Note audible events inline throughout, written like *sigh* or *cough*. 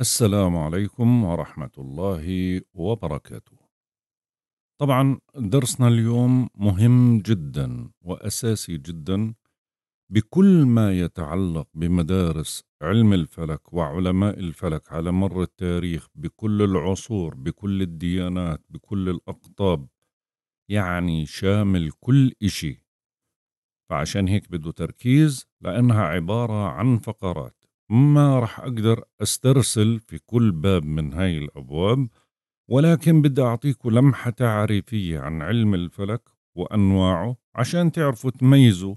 السلام عليكم ورحمة الله وبركاته. طبعا درسنا اليوم مهم جدا وأساسي جدا بكل ما يتعلق بمدارس علم الفلك وعلماء الفلك على مر التاريخ بكل العصور بكل الديانات بكل الأقطاب يعني شامل كل إشي فعشان هيك بده تركيز لأنها عبارة عن فقرات ما راح أقدر أسترسل في كل باب من هاي الأبواب ولكن بدي أعطيكم لمحة تعريفية عن علم الفلك وأنواعه عشان تعرفوا تميزوا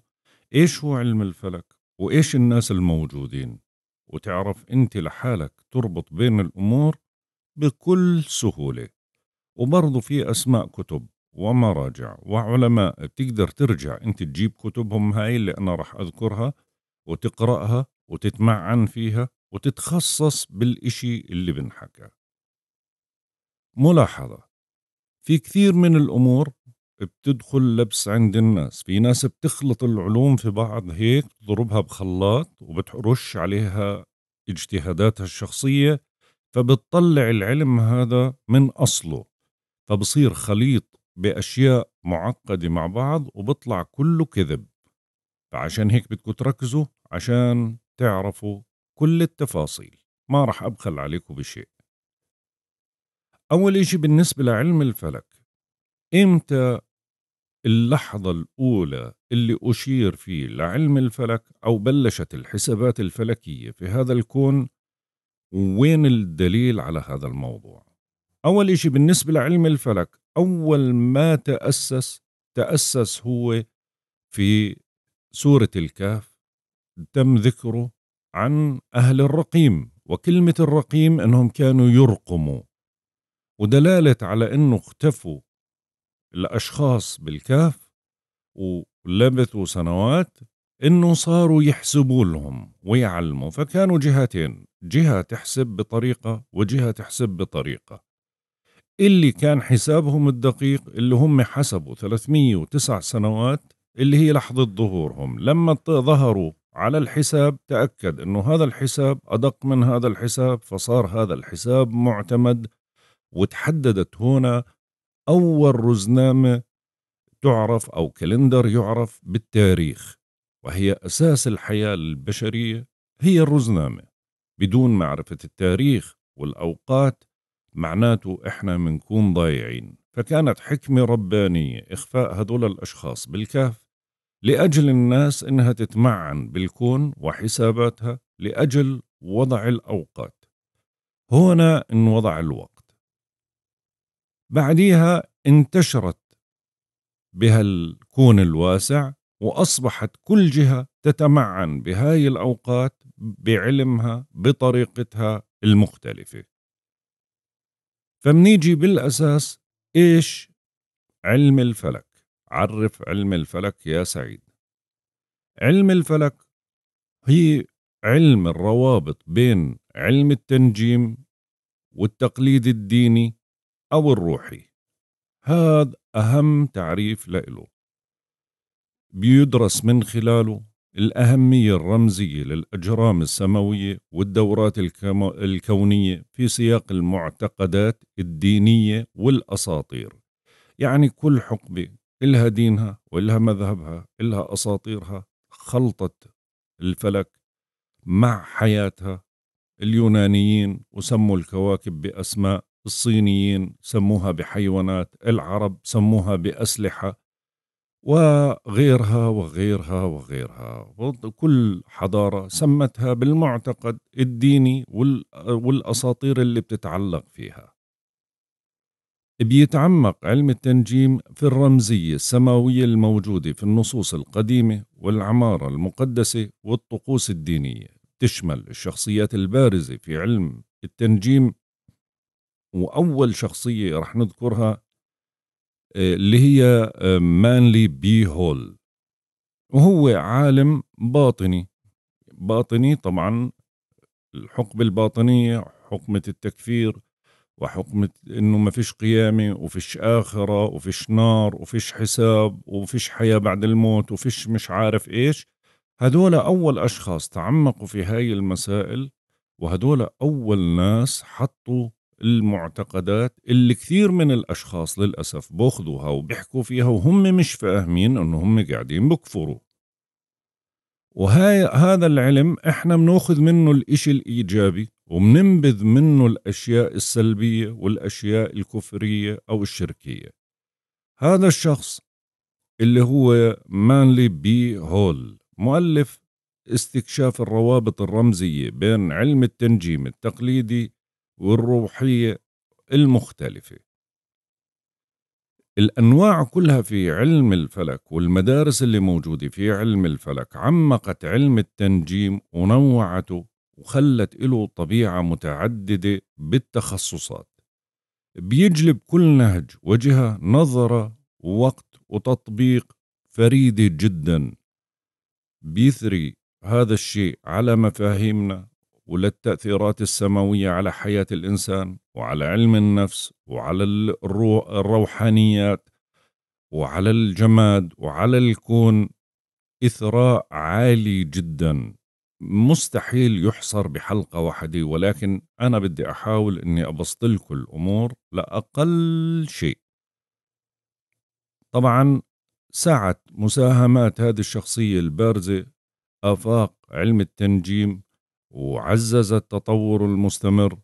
إيش هو علم الفلك وإيش الناس الموجودين وتعرف أنت لحالك تربط بين الأمور بكل سهولة وبرضه في أسماء كتب ومراجع وعلماء بتقدر ترجع أنت تجيب كتبهم هاي اللي أنا راح أذكرها وتقرأها وتتمعن فيها وتتخصص بالإشي اللي بنحكى ملاحظة في كثير من الأمور بتدخل لبس عند الناس في ناس بتخلط العلوم في بعض هيك تضربها بخلاط وبترش عليها اجتهاداتها الشخصية فبتطلع العلم هذا من أصله فبصير خليط بأشياء معقدة مع بعض وبطلع كله كذب فعشان هيك بدكم تركزوا عشان تعرفوا كل التفاصيل ما راح أبخل عليكم بشيء أول إشي بالنسبة لعلم الفلك إمتى اللحظة الأولى اللي أشير فيه لعلم الفلك أو بلشت الحسابات الفلكية في هذا الكون وين الدليل على هذا الموضوع أول إشي بالنسبة لعلم الفلك أول ما تأسس تأسس هو في سورة الكهف تم ذكره عن أهل الرقيم وكلمة الرقيم أنهم كانوا يرقموا ودلالة على أنه اختفوا الأشخاص بالكهف ولبثوا سنوات أنه صاروا يحسبوا لهم ويعلموا فكانوا جهتين جهة تحسب بطريقة وجهة تحسب بطريقة اللي كان حسابهم الدقيق اللي هم حسبوا 309 سنوات اللي هي لحظة ظهورهم لما ظهروا على الحساب تأكد أنه هذا الحساب أدق من هذا الحساب فصار هذا الحساب معتمد وتحددت هنا أول رزنامة تعرف أو كالندر يعرف بالتاريخ وهي أساس الحياة البشرية هي الرزنامة بدون معرفة التاريخ والأوقات معناته إحنا منكون ضايعين فكانت حكمة ربانية إخفاء هذول الأشخاص بالكهف لأجل الناس إنها تتمعن بالكون وحساباتها لأجل وضع الأوقات هنا انوضع الوقت بعديها انتشرت بهالكون الواسع وأصبحت كل جهة تتمعن بهاي الأوقات بعلمها بطريقتها المختلفة فمنيجي بالأساس إيش علم الفلك عرف علم الفلك يا سعيد علم الفلك هي علم الروابط بين علم التنجيم والتقليد الديني أو الروحي هذا أهم تعريف لإله بيدرس من خلاله الأهمية الرمزية للأجرام السماوية والدورات الكونية في سياق المعتقدات الدينية والأساطير يعني كل حقبة إلها دينها وإلها مذهبها إلها أساطيرها خلطت الفلك مع حياتها اليونانيين وسموا الكواكب بأسماء الصينيين سموها بحيوانات العرب سموها بأسلحة وغيرها وغيرها وغيرها كل حضارة سمتها بالمعتقد الديني والأساطير اللي بتتعلق فيها بيتعمق علم التنجيم في الرمزية السماوية الموجودة في النصوص القديمة والعمارة المقدسة والطقوس الدينية تشمل الشخصيات البارزة في علم التنجيم وأول شخصية رح نذكرها آه، اللي هي آه، مانلي بي هول وهو عالم باطني باطني طبعا الحقبة الباطنية حقبة التكفير وحكم انه ما فيش قيامه وفيش اخره وفيش نار وفيش حساب وفيش حياه بعد الموت وفيش مش عارف ايش هدول اول اشخاص تعمقوا في هاي المسائل وهدول اول ناس حطوا المعتقدات اللي كثير من الاشخاص للاسف بأخذوها وبيحكوا فيها وهم مش فاهمين انه هم قاعدين بكفروا وهذا هذا العلم احنا بناخذ منه الاشي الايجابي وبننبذ منه الأشياء السلبية والأشياء الكفرية أو الشركية هذا الشخص اللي هو مانلي بي هول مؤلف استكشاف الروابط الرمزية بين علم التنجيم التقليدي والروحية المختلفة الأنواع كلها في علم الفلك والمدارس اللي موجودة في علم الفلك عمقت علم التنجيم ونوعته وخلت له طبيعة متعددة بالتخصصات بيجلب كل نهج وجهة نظرة ووقت وتطبيق فريدة جدا بيثري هذا الشيء على مفاهيمنا وللتأثيرات السماوية على حياة الإنسان وعلى علم النفس وعلى الروحانيات وعلى الجماد وعلى الكون إثراء عالي جدا مستحيل يحصر بحلقة واحدة ولكن أنا بدي أحاول أني أبسط لكم الأمور لأقل شيء طبعا سعت مساهمات هذه الشخصية البارزة آفاق علم التنجيم وعززت التطور المستمر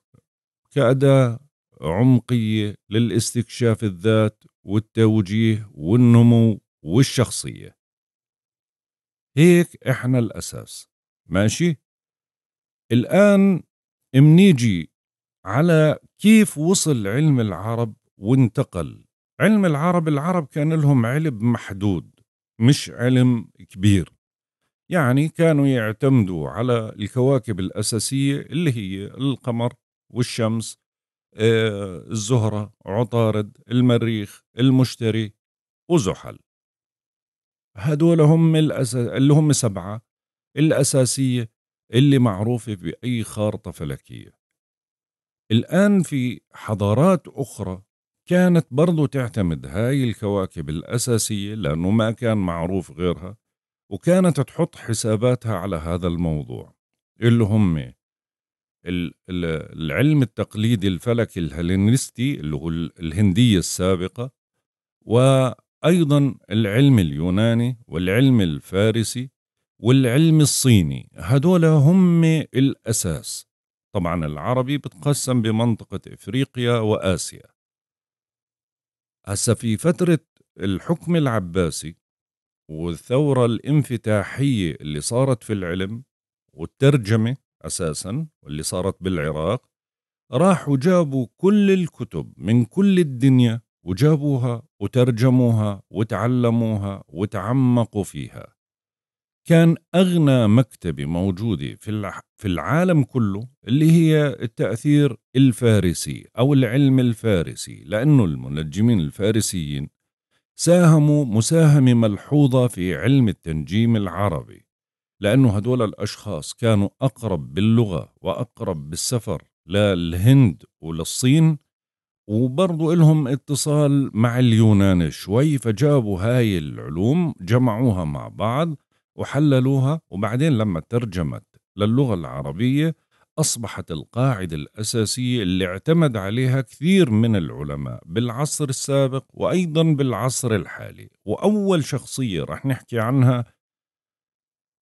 كأداة عمقية للاستكشاف الذات والتوجيه والنمو والشخصية هيك إحنا الأساس ماشي الآن منيجي على كيف وصل علم العرب وانتقل علم العرب العرب كان لهم علم محدود مش علم كبير يعني كانوا يعتمدوا على الكواكب الأساسية اللي هي القمر والشمس آه، الزهرة عطارد المريخ المشتري وزحل هدول هم الأس... اللي هم سبعة الأساسية اللي معروفة بأي خارطة فلكية الآن في حضارات أخرى كانت برضو تعتمد هاي الكواكب الأساسية لأنه ما كان معروف غيرها وكانت تحط حساباتها على هذا الموضوع اللي هم العلم التقليدي الفلكي الهلينستي اللي هو الهندية السابقة وأيضا العلم اليوناني والعلم الفارسي والعلم الصيني هدول هم الأساس طبعا العربي بتقسم بمنطقة إفريقيا وآسيا هسا في فترة الحكم العباسي والثورة الانفتاحية اللي صارت في العلم والترجمة أساسا واللي صارت بالعراق راحوا جابوا كل الكتب من كل الدنيا وجابوها وترجموها وتعلموها وتعمقوا فيها كان أغنى مكتبة موجودة في في العالم كله اللي هي التأثير الفارسي أو العلم الفارسي لأنه المنجمين الفارسيين ساهموا مساهمة ملحوظة في علم التنجيم العربي لأنه هدول الأشخاص كانوا أقرب باللغة وأقرب بالسفر للهند وللصين وبرضو إلهم اتصال مع اليونان شوي فجابوا هاي العلوم جمعوها مع بعض وحللوها وبعدين لما ترجمت للغة العربية أصبحت القاعدة الأساسية اللي اعتمد عليها كثير من العلماء بالعصر السابق وأيضا بالعصر الحالي وأول شخصية رح نحكي عنها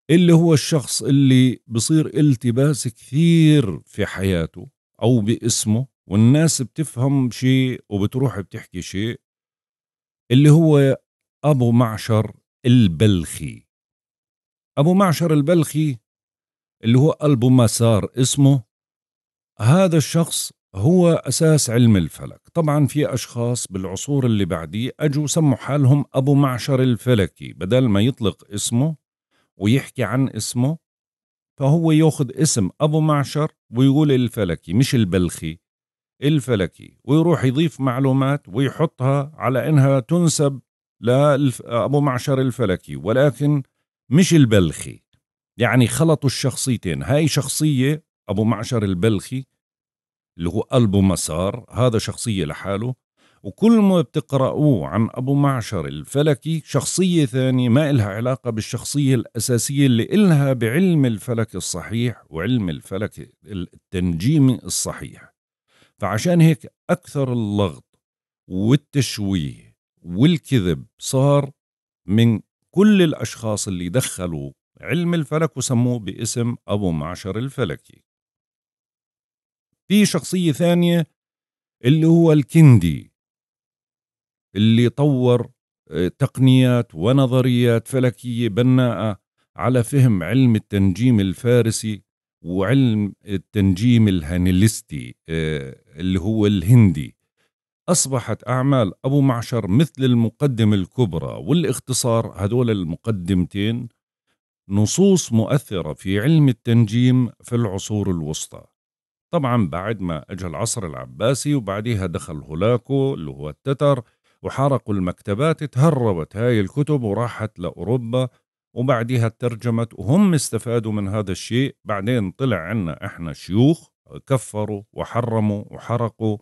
اللي هو الشخص اللي بصير التباس كثير في حياته أو باسمه والناس بتفهم شيء وبتروح بتحكي شيء اللي هو أبو معشر البلخي أبو معشر البلخي اللي هو ألبو مسار اسمه هذا الشخص هو أساس علم الفلك طبعا في أشخاص بالعصور اللي بعديه أجوا سموا حالهم أبو معشر الفلكي بدل ما يطلق اسمه ويحكي عن اسمه فهو ياخذ اسم أبو معشر ويقول الفلكي مش البلخي الفلكي ويروح يضيف معلومات ويحطها على إنها تنسب لأبو معشر الفلكي ولكن مش البلخي يعني خلطوا الشخصيتين هاي شخصية أبو معشر البلخي اللي هو قلبه مسار هذا شخصية لحاله وكل ما بتقرأوه عن أبو معشر الفلكي شخصية ثانية ما إلها علاقة بالشخصية الأساسية اللي إلها بعلم الفلك الصحيح وعلم الفلك التنجيمي الصحيح فعشان هيك أكثر اللغط والتشويه والكذب صار من كل الأشخاص اللي دخلوا علم الفلك وسموه باسم أبو معشر الفلكي في شخصية ثانية اللي هو الكندي اللي طور آه، تقنيات ونظريات فلكية بناءة على فهم علم التنجيم الفارسي وعلم التنجيم الهنلستي آه، اللي هو الهندي أصبحت أعمال أبو معشر مثل المقدم الكبرى والاختصار هدول المقدمتين نصوص مؤثرة في علم التنجيم في العصور الوسطى طبعا بعد ما أجى العصر العباسي وبعديها دخل هولاكو اللي هو التتر وحرقوا المكتبات تهربت هاي الكتب وراحت لأوروبا وبعديها ترجمت وهم استفادوا من هذا الشيء بعدين طلع عنا احنا شيوخ كفروا وحرموا وحرقوا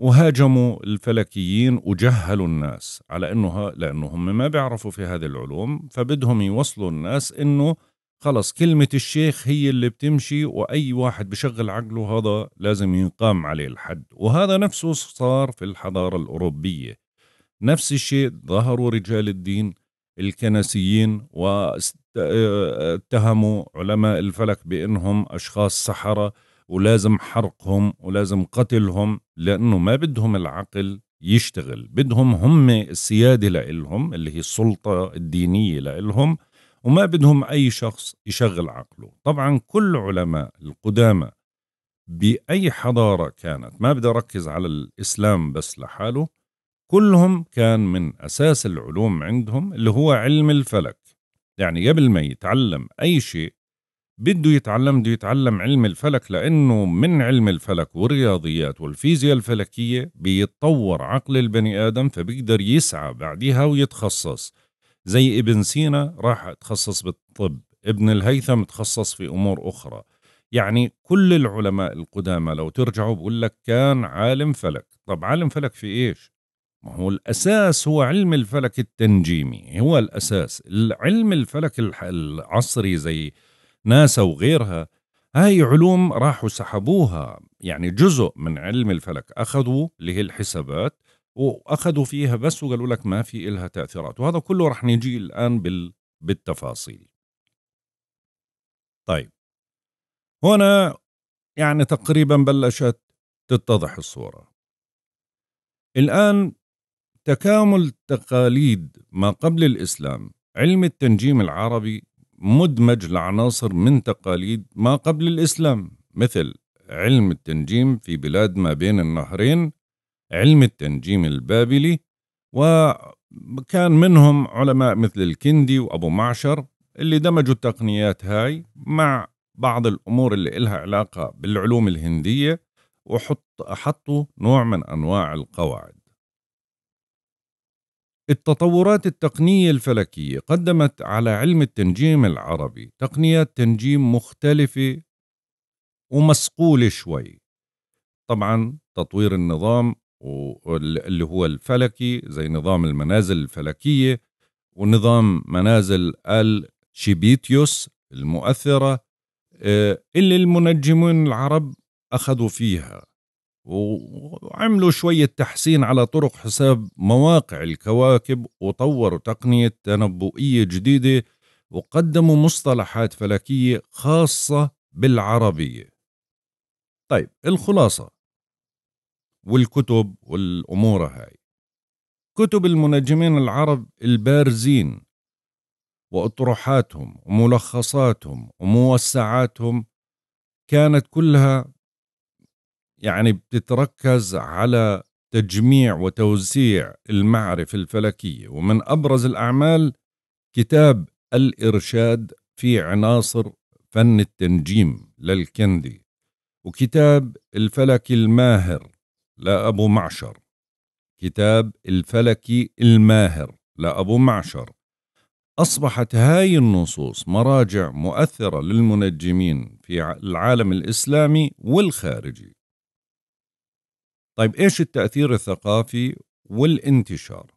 وهاجموا الفلكيين وجهلوا الناس على انه لانه هم ما بيعرفوا في هذه العلوم فبدهم يوصلوا الناس انه خلص كلمة الشيخ هي اللي بتمشي وأي واحد بشغل عقله هذا لازم ينقام عليه الحد وهذا نفسه صار في الحضارة الأوروبية نفس الشيء ظهروا رجال الدين الكنسيين واتهموا آه، علماء الفلك بأنهم أشخاص سحرة ولازم حرقهم ولازم قتلهم لأنه ما بدهم العقل يشتغل بدهم هم السيادة لإلهم اللي هي السلطة الدينية لإلهم وما بدهم أي شخص يشغل عقله طبعا كل علماء القدامى بأي حضارة كانت ما بدي أركز على الإسلام بس لحاله كلهم كان من أساس العلوم عندهم اللي هو علم الفلك يعني قبل ما يتعلم أي شيء بده يتعلم بده يتعلم علم الفلك لأنه من علم الفلك والرياضيات والفيزياء الفلكية بيتطور عقل البني آدم فبيقدر يسعى بعدها ويتخصص زي ابن سينا راح تخصص بالطب ابن الهيثم تخصص في أمور أخرى يعني كل العلماء القدامى لو ترجعوا بقول لك كان عالم فلك طب عالم فلك في إيش ما هو الأساس هو علم الفلك التنجيمي هو الأساس علم الفلك العصري زي ناسا وغيرها هاي علوم راحوا سحبوها يعني جزء من علم الفلك أخذوا اللي هي الحسابات وأخذوا فيها بس وقالوا لك ما في إلها تأثيرات وهذا كله رح نجي الآن بال... بالتفاصيل طيب هنا يعني تقريبا بلشت تتضح الصورة الآن تكامل تقاليد ما قبل الإسلام علم التنجيم العربي مدمج لعناصر من تقاليد ما قبل الإسلام مثل علم التنجيم في بلاد ما بين النهرين علم التنجيم البابلي وكان منهم علماء مثل الكندي وأبو معشر اللي دمجوا التقنيات هاي مع بعض الأمور اللي إلها علاقة بالعلوم الهندية وحطوا نوع من أنواع القواعد التطورات التقنية الفلكية قدمت على علم التنجيم العربي تقنيات تنجيم مختلفة ومسقولة شوي طبعا تطوير النظام اللي هو الفلكي زي نظام المنازل الفلكية ونظام منازل الشيبيتيوس المؤثرة آه، اللي المنجمون العرب أخذوا فيها وعملوا شوية تحسين على طرق حساب مواقع الكواكب وطوروا تقنية تنبؤية جديدة وقدموا مصطلحات فلكية خاصة بالعربية طيب الخلاصة والكتب والأمور هاي كتب المنجمين العرب البارزين وأطروحاتهم وملخصاتهم وموسعاتهم كانت كلها يعني بتتركز على تجميع وتوزيع المعرفة الفلكية ومن أبرز الأعمال كتاب الإرشاد في عناصر فن التنجيم للكندي وكتاب الفلك الماهر لأبو معشر كتاب الفلكي الماهر لأبو معشر أصبحت هاي النصوص مراجع مؤثرة للمنجمين في العالم الإسلامي والخارجي طيب ايش التأثير الثقافي والانتشار؟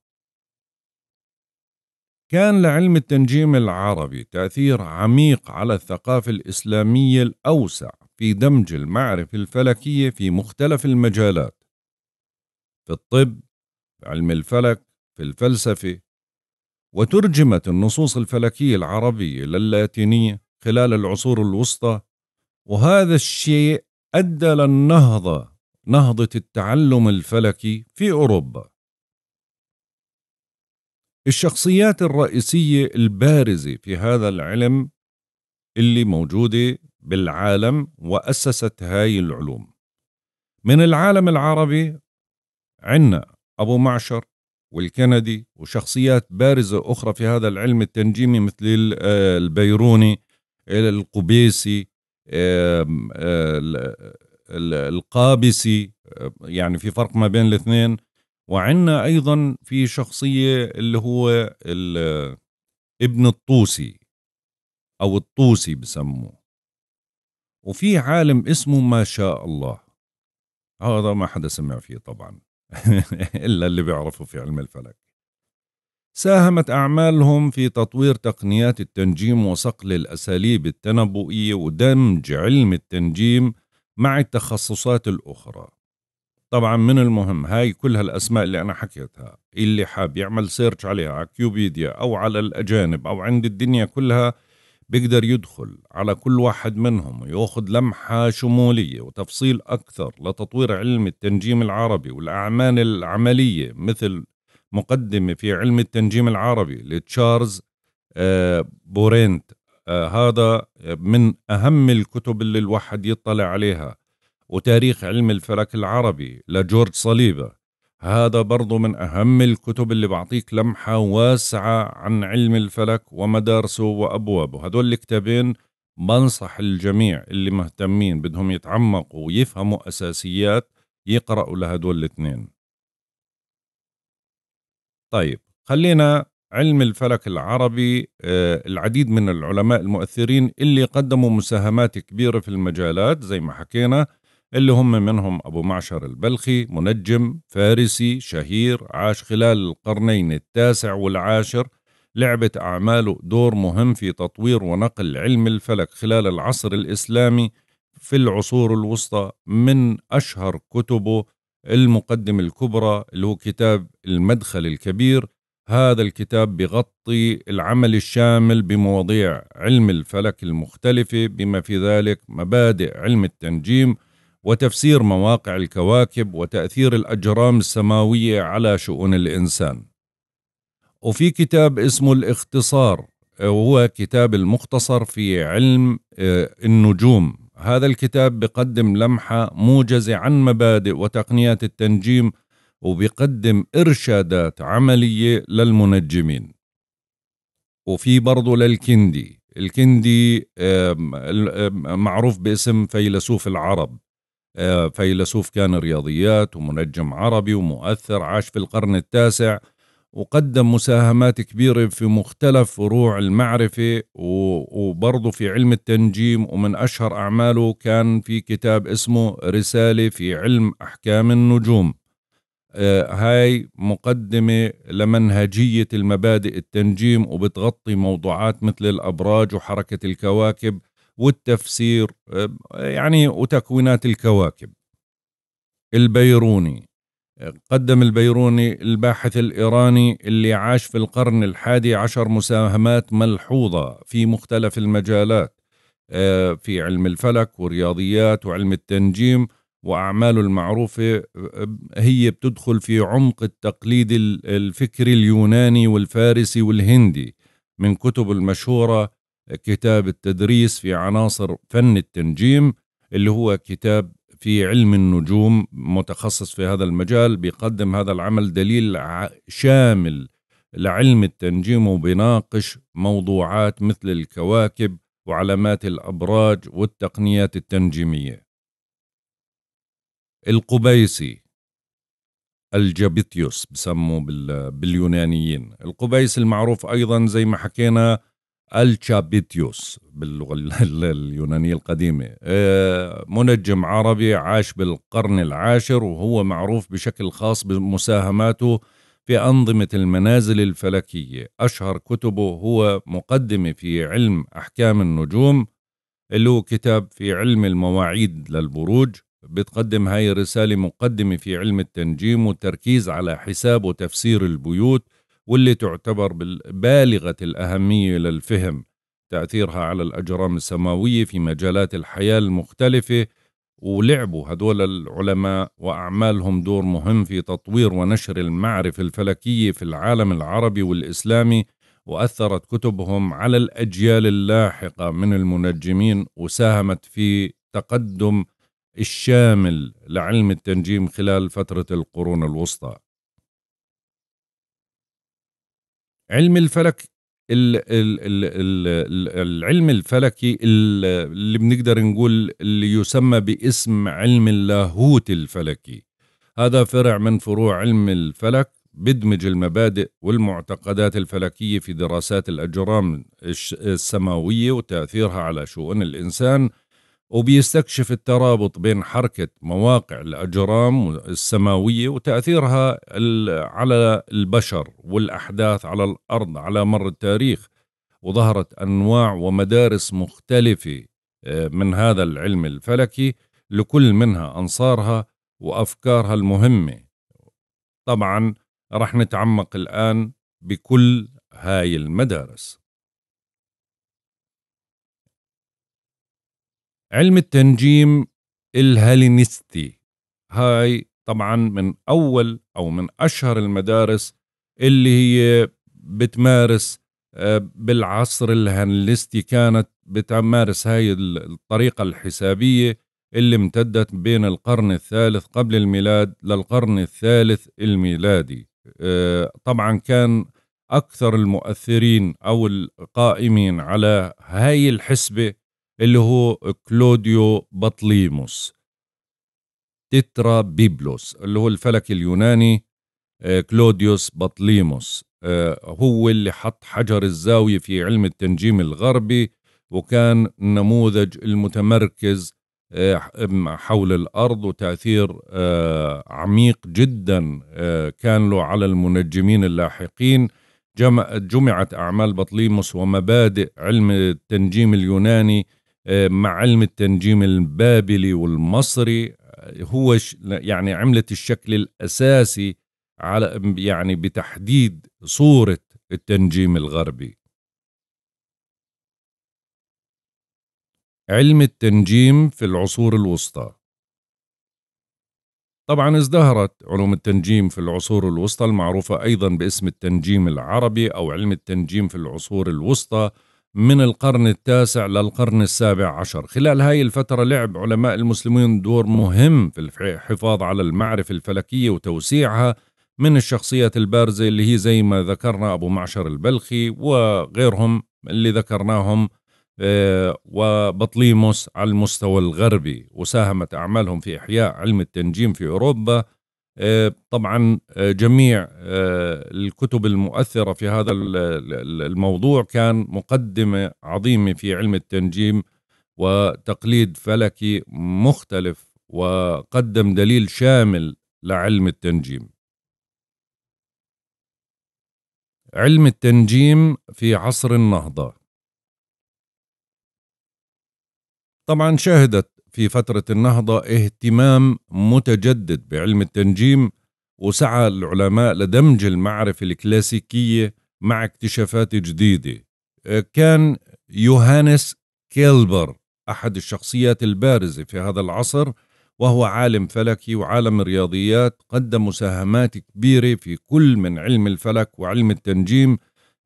كان لعلم التنجيم العربي تأثير عميق على الثقافة الإسلامية الأوسع في دمج المعرفة الفلكية في مختلف المجالات في الطب، في علم الفلك، في الفلسفة وترجمت النصوص الفلكية العربية للاتينية خلال العصور الوسطى وهذا الشيء أدى للنهضة نهضة التعلم الفلكي في أوروبا. الشخصيات الرئيسية البارزة في هذا العلم اللي موجودة بالعالم وأسست هاي العلوم. من العالم العربي عنا أبو معشر والكندي وشخصيات بارزة أخرى في هذا العلم التنجيمي مثل آه، البيروني القبيسي القابسي يعني في فرق ما بين الاثنين وعندنا ايضا في شخصيه اللي هو ابن الطوسي او الطوسي بسموه وفي عالم اسمه ما شاء الله هذا ما حدا سمع فيه طبعا *laughs* الا اللي بيعرفوا في علم الفلك ساهمت اعمالهم في تطوير تقنيات التنجيم وصقل الاساليب التنبؤيه ودمج علم التنجيم مع التخصصات الأخرى طبعا من المهم هاي كل هالأسماء اللي أنا حكيتها اللي حاب يعمل سيرش عليها على كيوبيديا أو على الأجانب أو عند الدنيا كلها بيقدر يدخل على كل واحد منهم ويأخذ لمحة شمولية وتفصيل أكثر لتطوير علم التنجيم العربي والأعمال العملية مثل مقدمة في علم التنجيم العربي لتشارلز آه، بورينت هذا من أهم الكتب اللي الواحد يطلع عليها وتاريخ علم الفلك العربي لجورج صليبة هذا برضو من أهم الكتب اللي بعطيك لمحة واسعة عن علم الفلك ومدارسه وأبوابه هذول الكتابين بنصح الجميع اللي مهتمين بدهم يتعمقوا ويفهموا أساسيات يقرأوا لهدول الاثنين طيب خلينا علم الفلك العربي آه، العديد من العلماء المؤثرين اللي قدموا مساهمات كبيرة في المجالات زي ما حكينا اللي هم منهم أبو معشر البلخي منجم فارسي شهير عاش خلال القرنين التاسع والعاشر لعبت أعماله دور مهم في تطوير ونقل علم الفلك خلال العصر الإسلامي في العصور الوسطى من أشهر كتبه المقدم الكبرى اللي هو كتاب المدخل الكبير هذا الكتاب بغطي العمل الشامل بمواضيع علم الفلك المختلفة بما في ذلك مبادئ علم التنجيم وتفسير مواقع الكواكب وتأثير الأجرام السماوية على شؤون الإنسان. وفي كتاب اسمه الاختصار وهو كتاب المختصر في علم آه، النجوم. هذا الكتاب بقدم لمحة موجزة عن مبادئ وتقنيات التنجيم وبيقدم إرشادات عملية للمنجمين وفي برضه للكندي الكندي معروف باسم فيلسوف العرب فيلسوف كان رياضيات ومنجم عربي ومؤثر عاش في القرن التاسع وقدم مساهمات كبيرة في مختلف فروع المعرفة وبرضه في علم التنجيم ومن أشهر أعماله كان في كتاب اسمه رسالة في علم أحكام النجوم آه، هاي مقدمة لمنهجية المبادئ التنجيم وبتغطي موضوعات مثل الأبراج وحركة الكواكب والتفسير آه، يعني وتكوينات الكواكب البيروني آه، قدم البيروني الباحث الإيراني اللي عاش في القرن الحادي عشر مساهمات ملحوظة في مختلف المجالات في علم الفلك والرياضيات وعلم التنجيم وأعماله المعروفة آه، هي بتدخل في عمق التقليد الفكري اليوناني والفارسي والهندي من كتب المشهورة كتاب التدريس في عناصر فن التنجيم اللي هو كتاب في علم النجوم متخصص في هذا المجال بيقدم هذا العمل دليل شامل لعلم التنجيم وبناقش موضوعات مثل الكواكب وعلامات الأبراج والتقنيات التنجيمية القبيسي الجابيتيوس بسموه باليونانيين القبيس المعروف أيضا زي ما حكينا الشابيتيوس باللغة اليونانية القديمة آه، منجم عربي عاش بالقرن العاشر وهو معروف بشكل خاص بمساهماته في أنظمة المنازل الفلكية أشهر كتبه هو مقدمة في علم أحكام النجوم اللي هو كتاب في علم المواعيد للبروج بتقدم هاي الرسالة مقدمة في علم التنجيم والتركيز على حساب وتفسير البيوت واللي تعتبر بالغة الأهمية للفهم تأثيرها على الأجرام السماوية في مجالات الحياة المختلفة ولعبوا هدول العلماء وأعمالهم دور مهم في تطوير ونشر المعرفة الفلكية في العالم العربي والإسلامي وأثرت كتبهم على الأجيال اللاحقة من المنجمين وساهمت في تقدم الشامل لعلم التنجيم خلال فترة القرون الوسطى علم الفلك الـ الـ الـ الـ العلم الفلكي اللي بنقدر نقول اللي يسمى باسم علم اللاهوت الفلكي هذا فرع من فروع علم الفلك بدمج المبادئ والمعتقدات الفلكية في دراسات الأجرام السماوية وتأثيرها على شؤون الإنسان وبيستكشف الترابط بين حركة مواقع الأجرام السماوية وتأثيرها على البشر والأحداث على الأرض على مر التاريخ وظهرت أنواع ومدارس مختلفة آه، من هذا العلم الفلكي لكل منها أنصارها وأفكارها المهمة طبعا رح نتعمق الآن بكل هاي المدارس علم التنجيم الهلينستي هاي طبعا من أول أو من أشهر المدارس اللي هي بتمارس آه، بالعصر الهنلستي كانت بتمارس هاي الطريقة الحسابية اللي امتدت بين القرن الثالث قبل الميلاد للقرن الثالث الميلادي آه، طبعا كان أكثر المؤثرين أو القائمين على هاي الحسبة اللي هو كلوديو بطليموس تترا بيبلوس اللي هو الفلكي اليوناني آه، كلوديوس بطليموس آه، هو اللي حط حجر الزاوية في علم التنجيم الغربي وكان النموذج المتمركز آه، حول الأرض وتأثير عميق جدا كان له على المنجمين اللاحقين جمعت أعمال بطليموس ومبادئ علم التنجيم اليوناني آه، مع علم التنجيم البابلي والمصري آه، هو يعني عملت الشكل الأساسي على يعني بتحديد صورة التنجيم الغربي علم التنجيم في العصور الوسطى طبعا ازدهرت علوم التنجيم في العصور الوسطى المعروفة أيضا باسم التنجيم العربي أو علم التنجيم في العصور الوسطى من القرن التاسع للقرن السابع عشر خلال هاي الفترة لعب علماء المسلمين دور مهم في الحفاظ على المعرفة الفلكية وتوسيعها من الشخصيات البارزة اللي هي زي ما ذكرنا أبو معشر البلخي وغيرهم اللي ذكرناهم آه، وبطليموس على المستوى الغربي وساهمت أعمالهم في إحياء علم التنجيم في أوروبا آه، طبعا آه، جميع آه، الكتب المؤثرة في هذا الموضوع كان مقدمة عظيمة في علم التنجيم وتقليد فلكي مختلف وقدم دليل شامل لعلم التنجيم علم التنجيم في عصر النهضة طبعا شهدت في فترة النهضة اهتمام متجدد بعلم التنجيم وسعى العلماء لدمج المعرفة الكلاسيكية مع اكتشافات جديدة آه، كان يوهانس كيلبر أحد الشخصيات البارزة في هذا العصر وهو عالم فلكي وعالم رياضيات قدم مساهمات كبيرة في كل من علم الفلك وعلم التنجيم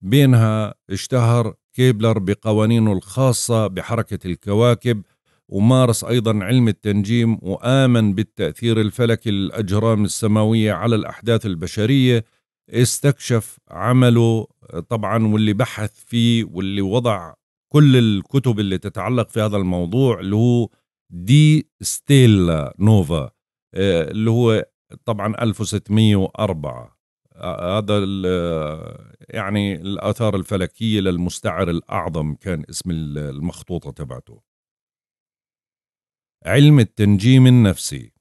بينها اشتهر كيبلر بقوانينه الخاصة بحركة الكواكب ومارس أيضا علم التنجيم وآمن بالتأثير الفلكي للأجرام السماوية على الأحداث البشرية استكشف عمله طبعا واللي بحث فيه واللي وضع كل الكتب اللي تتعلق في هذا الموضوع اللي هو دي ستيلا نوفا آه، اللي هو طبعا 1604 آه، هذا آه، يعني الآثار الفلكية للمستعر الأعظم كان اسم المخطوطة تبعته علم التنجيم النفسي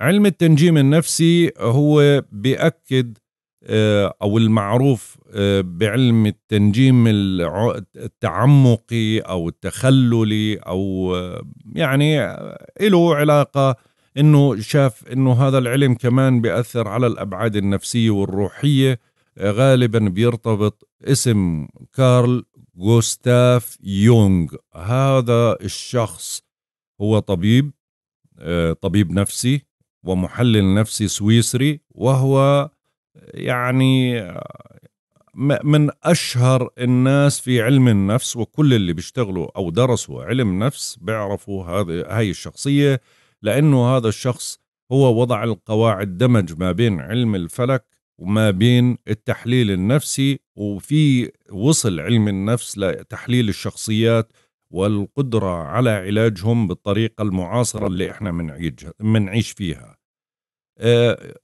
علم التنجيم النفسي هو بيأكد آه، أو المعروف آه، بعلم التنجيم التعمقي أو التخللي أو آه، يعني له علاقة أنه شاف أنه هذا العلم كمان بيأثر على الأبعاد النفسية والروحية غالبا بيرتبط اسم كارل غوستاف يونغ هذا الشخص هو طبيب آه، طبيب نفسي ومحلل نفسي سويسري وهو يعني آه، من أشهر الناس في علم النفس وكل اللي بيشتغلوا أو درسوا علم نفس بيعرفوا هذه هاي الشخصية لأنه هذا الشخص هو وضع القواعد دمج ما بين علم الفلك وما بين التحليل النفسي وفي وصل علم النفس لتحليل الشخصيات والقدرة على علاجهم بالطريقة المعاصرة اللي احنا بنعيش فيها آه،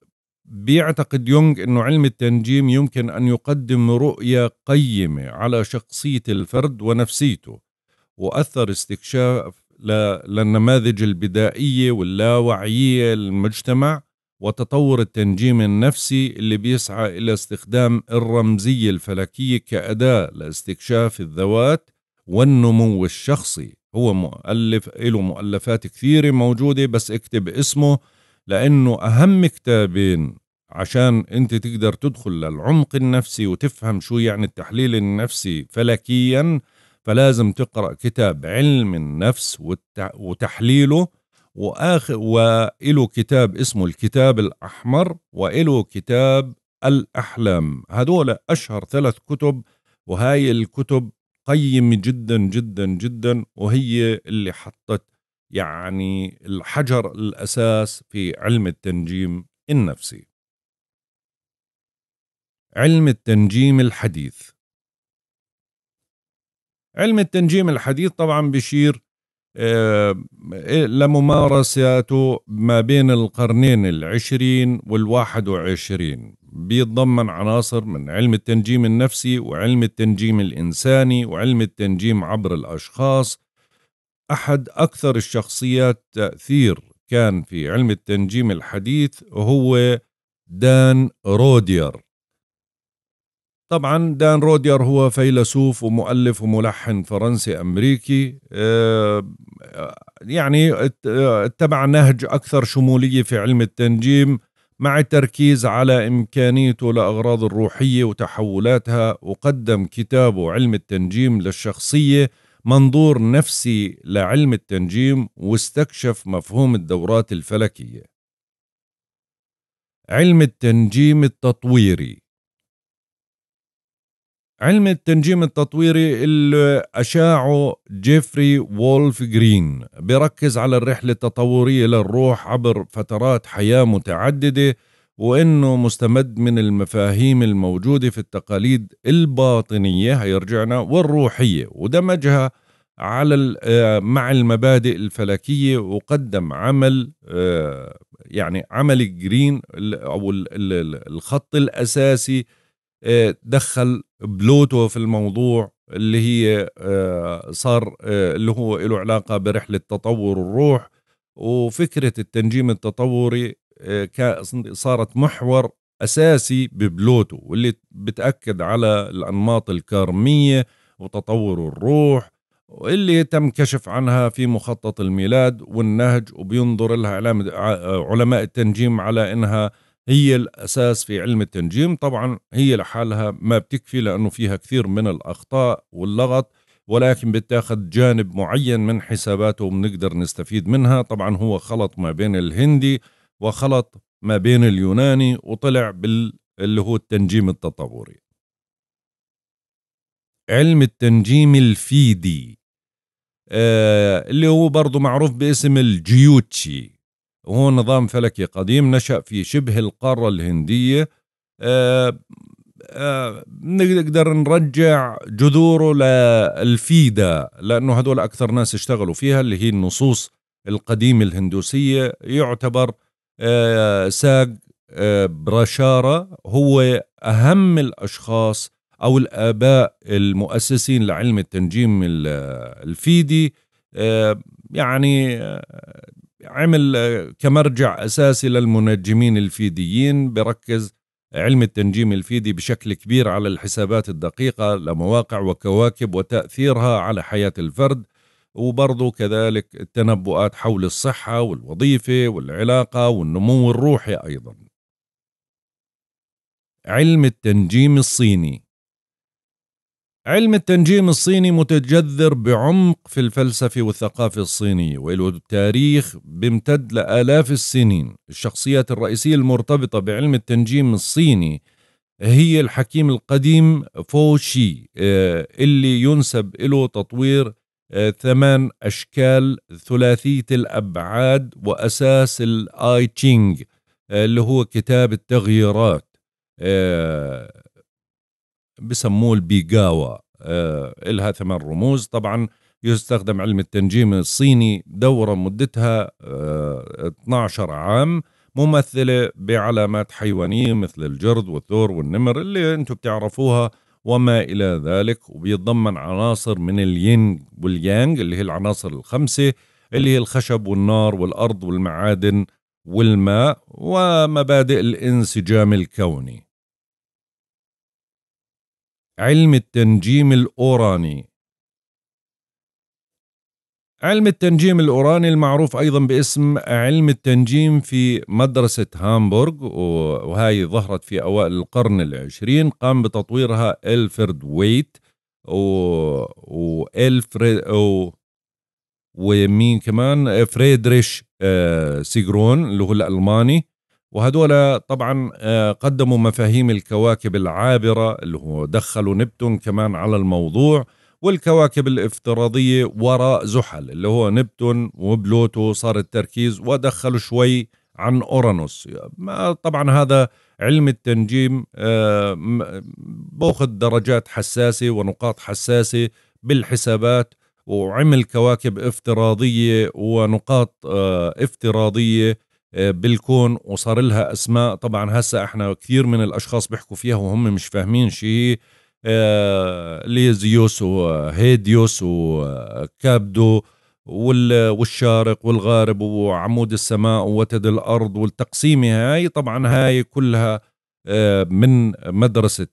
بيعتقد يونغ أنه علم التنجيم يمكن أن يقدم رؤية قيمة على شخصية الفرد ونفسيته وأثر استكشاف للنماذج البدائية واللاوعية للمجتمع وتطور التنجيم النفسي اللي بيسعى إلى استخدام الرمزية الفلكية كأداة لاستكشاف الذوات والنمو الشخصي هو مؤلف له مؤلفات كثيرة موجودة بس اكتب اسمه لأنه أهم كتابين عشان أنت تقدر تدخل للعمق النفسي وتفهم شو يعني التحليل النفسي فلكياً فلازم تقرأ كتاب علم النفس وتحليله واخر وله كتاب اسمه الكتاب الاحمر وله كتاب الاحلام هدول اشهر ثلاث كتب وهاي الكتب قيمة جدا جدا جدا وهي اللي حطت يعني الحجر الأساس في علم التنجيم النفسي علم التنجيم الحديث علم التنجيم الحديث طبعا بشير آه، إيه، لممارساته ما بين القرنين العشرين والواحد وعشرين بيتضمن عناصر من علم التنجيم النفسي وعلم التنجيم الإنساني وعلم التنجيم عبر الأشخاص أحد أكثر الشخصيات تأثير كان في علم التنجيم الحديث هو دان رودير طبعا دان روديار هو فيلسوف ومؤلف وملحن فرنسي امريكي آه، يعني اتبع نهج اكثر شموليه في علم التنجيم مع التركيز على امكانيته لاغراض الروحيه وتحولاتها وقدم كتابه علم التنجيم للشخصيه منظور نفسي لعلم التنجيم واستكشف مفهوم الدورات الفلكيه علم التنجيم التطويري علم التنجيم التطويري اللي أشاعه جيفري وولف جرين بركز على الرحلة التطورية للروح عبر فترات حياة متعددة وإنه مستمد من المفاهيم الموجودة في التقاليد الباطنية هيرجعنا والروحية ودمجها على آه، مع المبادئ الفلكية وقدم عمل آه، يعني عمل جرين أو الخط الأساسي آه، دخل بلوتو في الموضوع اللي هي آه، صار آه، اللي هو له علاقة برحلة تطور الروح وفكرة التنجيم التطوري صارت محور أساسي ببلوتو واللي بتأكد على الأنماط الكارمية وتطور الروح واللي تم كشف عنها في مخطط الميلاد والنهج وبينظر لها علماء التنجيم على إنها هي الأساس في علم التنجيم طبعا هي لحالها ما بتكفي لأنه فيها كثير من الأخطاء واللغط ولكن بتاخذ جانب معين من حساباته بنقدر نستفيد منها طبعا هو خلط ما بين الهندي وخلط ما بين اليوناني وطلع باللي هو التنجيم التطوري علم التنجيم الفيدي آه اللي هو برضه معروف باسم الجيوتشي وهو نظام فلكي قديم نشأ في شبه القارة الهندية آه، آه، نقدر نرجع جذوره للفيدا لأنه هذول أكثر ناس اشتغلوا فيها اللي هي النصوص القديمة الهندوسية يعتبر آه، ساق برشارة هو أهم الأشخاص أو الآباء المؤسسين لعلم التنجيم الفيدي يعني عمل آه، كمرجع أساسي للمنجمين الفيديين بركز علم التنجيم الفيدي بشكل كبير على الحسابات الدقيقة لمواقع وكواكب وتأثيرها على حياة الفرد وبرضه كذلك التنبؤات حول الصحة والوظيفة والعلاقة والنمو الروحي أيضا علم التنجيم الصيني علم التنجيم الصيني متجذر بعمق في الفلسفة والثقافة الصينية وله تاريخ بيمتد لآلاف السنين الشخصيات الرئيسية المرتبطة بعلم التنجيم الصيني هي الحكيم القديم فوشي آه، اللي ينسب له تطوير آه، ثمان أشكال ثلاثية الأبعاد وأساس الآي تشينج آه، اللي هو كتاب التغييرات بسموه البيجاوا آه إلها ثمان رموز طبعا يستخدم علم التنجيم الصيني دورة مدتها آه 12 عام ممثلة بعلامات حيوانية مثل الجرد والثور والنمر اللي أنتم بتعرفوها وما إلى ذلك وبيتضمن عناصر من الين واليانج اللي هي العناصر الخمسة اللي هي الخشب والنار والأرض والمعادن والماء ومبادئ الانسجام الكوني علم التنجيم الأوراني علم التنجيم الأوراني المعروف أيضا باسم علم التنجيم في مدرسة هامبورغ وهي ظهرت في أوائل القرن العشرين قام بتطويرها إلفرد ويت و... وإلفريد و... ومين كمان فريدريش آه، سيجرون اللي هو الألماني وهدول طبعا آه، قدموا مفاهيم الكواكب العابرة اللي هو دخلوا نبتون كمان على الموضوع والكواكب الافتراضية وراء زحل اللي هو نبتون وبلوتو صار التركيز ودخلوا شوي عن أورانوس طبعا هذا علم التنجيم آه، باخذ درجات حساسة ونقاط حساسة بالحسابات وعمل كواكب افتراضية ونقاط آه، افتراضية آه، بالكون وصار لها اسماء طبعا هسا احنا كثير من الاشخاص بيحكوا فيها وهم مش فاهمين شيء آه، اللي زيوس وهيديوس وكابدو والشارق والغارب وعمود السماء ووتد الارض والتقسيمه هاي طبعا هاي كلها آه، من مدرسه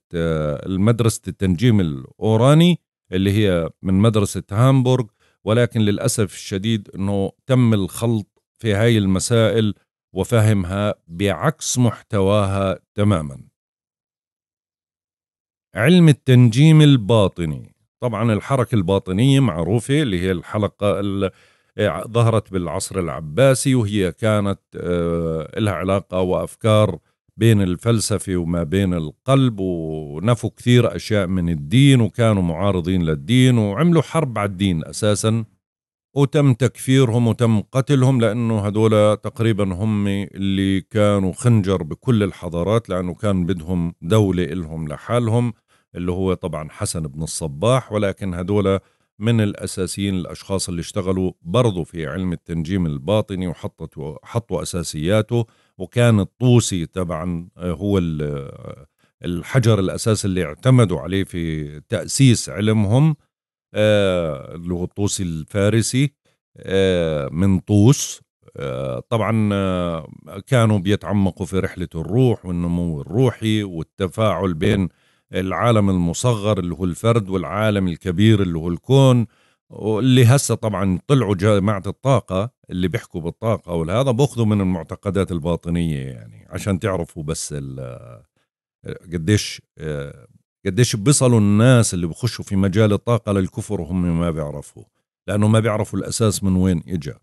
مدرسه التنجيم الاوراني اللي هي من مدرسه هامبورغ ولكن للاسف الشديد انه تم الخلط في هاي المسائل وفهمها بعكس محتواها تماما علم التنجيم الباطني طبعا الحركة الباطنية معروفة اللي هي الحلقة اللي ظهرت بالعصر العباسي وهي كانت آه، لها علاقة وأفكار بين الفلسفة وما بين القلب ونفوا كثير أشياء من الدين وكانوا معارضين للدين وعملوا حرب على الدين أساساً وتم تكفيرهم وتم قتلهم لانه هذول تقريبا هم اللي كانوا خنجر بكل الحضارات لانه كان بدهم دوله الهم لحالهم اللي هو طبعا حسن بن الصباح ولكن هذول من الاساسيين الاشخاص اللي اشتغلوا برضو في علم التنجيم الباطني وحطوا حطوا اساسياته وكان الطوسي طبعا آه، هو آه، الحجر الاساس اللي اعتمدوا عليه في تاسيس علمهم اللي هو الطوسي الفارسي آه، من طوس آه، طبعا آه، كانوا بيتعمقوا في رحلة الروح والنمو الروحي والتفاعل بين العالم المصغر اللي هو الفرد والعالم الكبير اللي هو الكون واللي هسه طبعا طلعوا جماعة الطاقة اللي بيحكوا بالطاقة والهذا بأخذوا من المعتقدات الباطنية يعني عشان تعرفوا بس قديش قديش بيصلوا الناس اللي بخشوا في مجال الطاقة للكفر وهم ما بيعرفوا لأنه ما بيعرفوا الأساس من وين إجا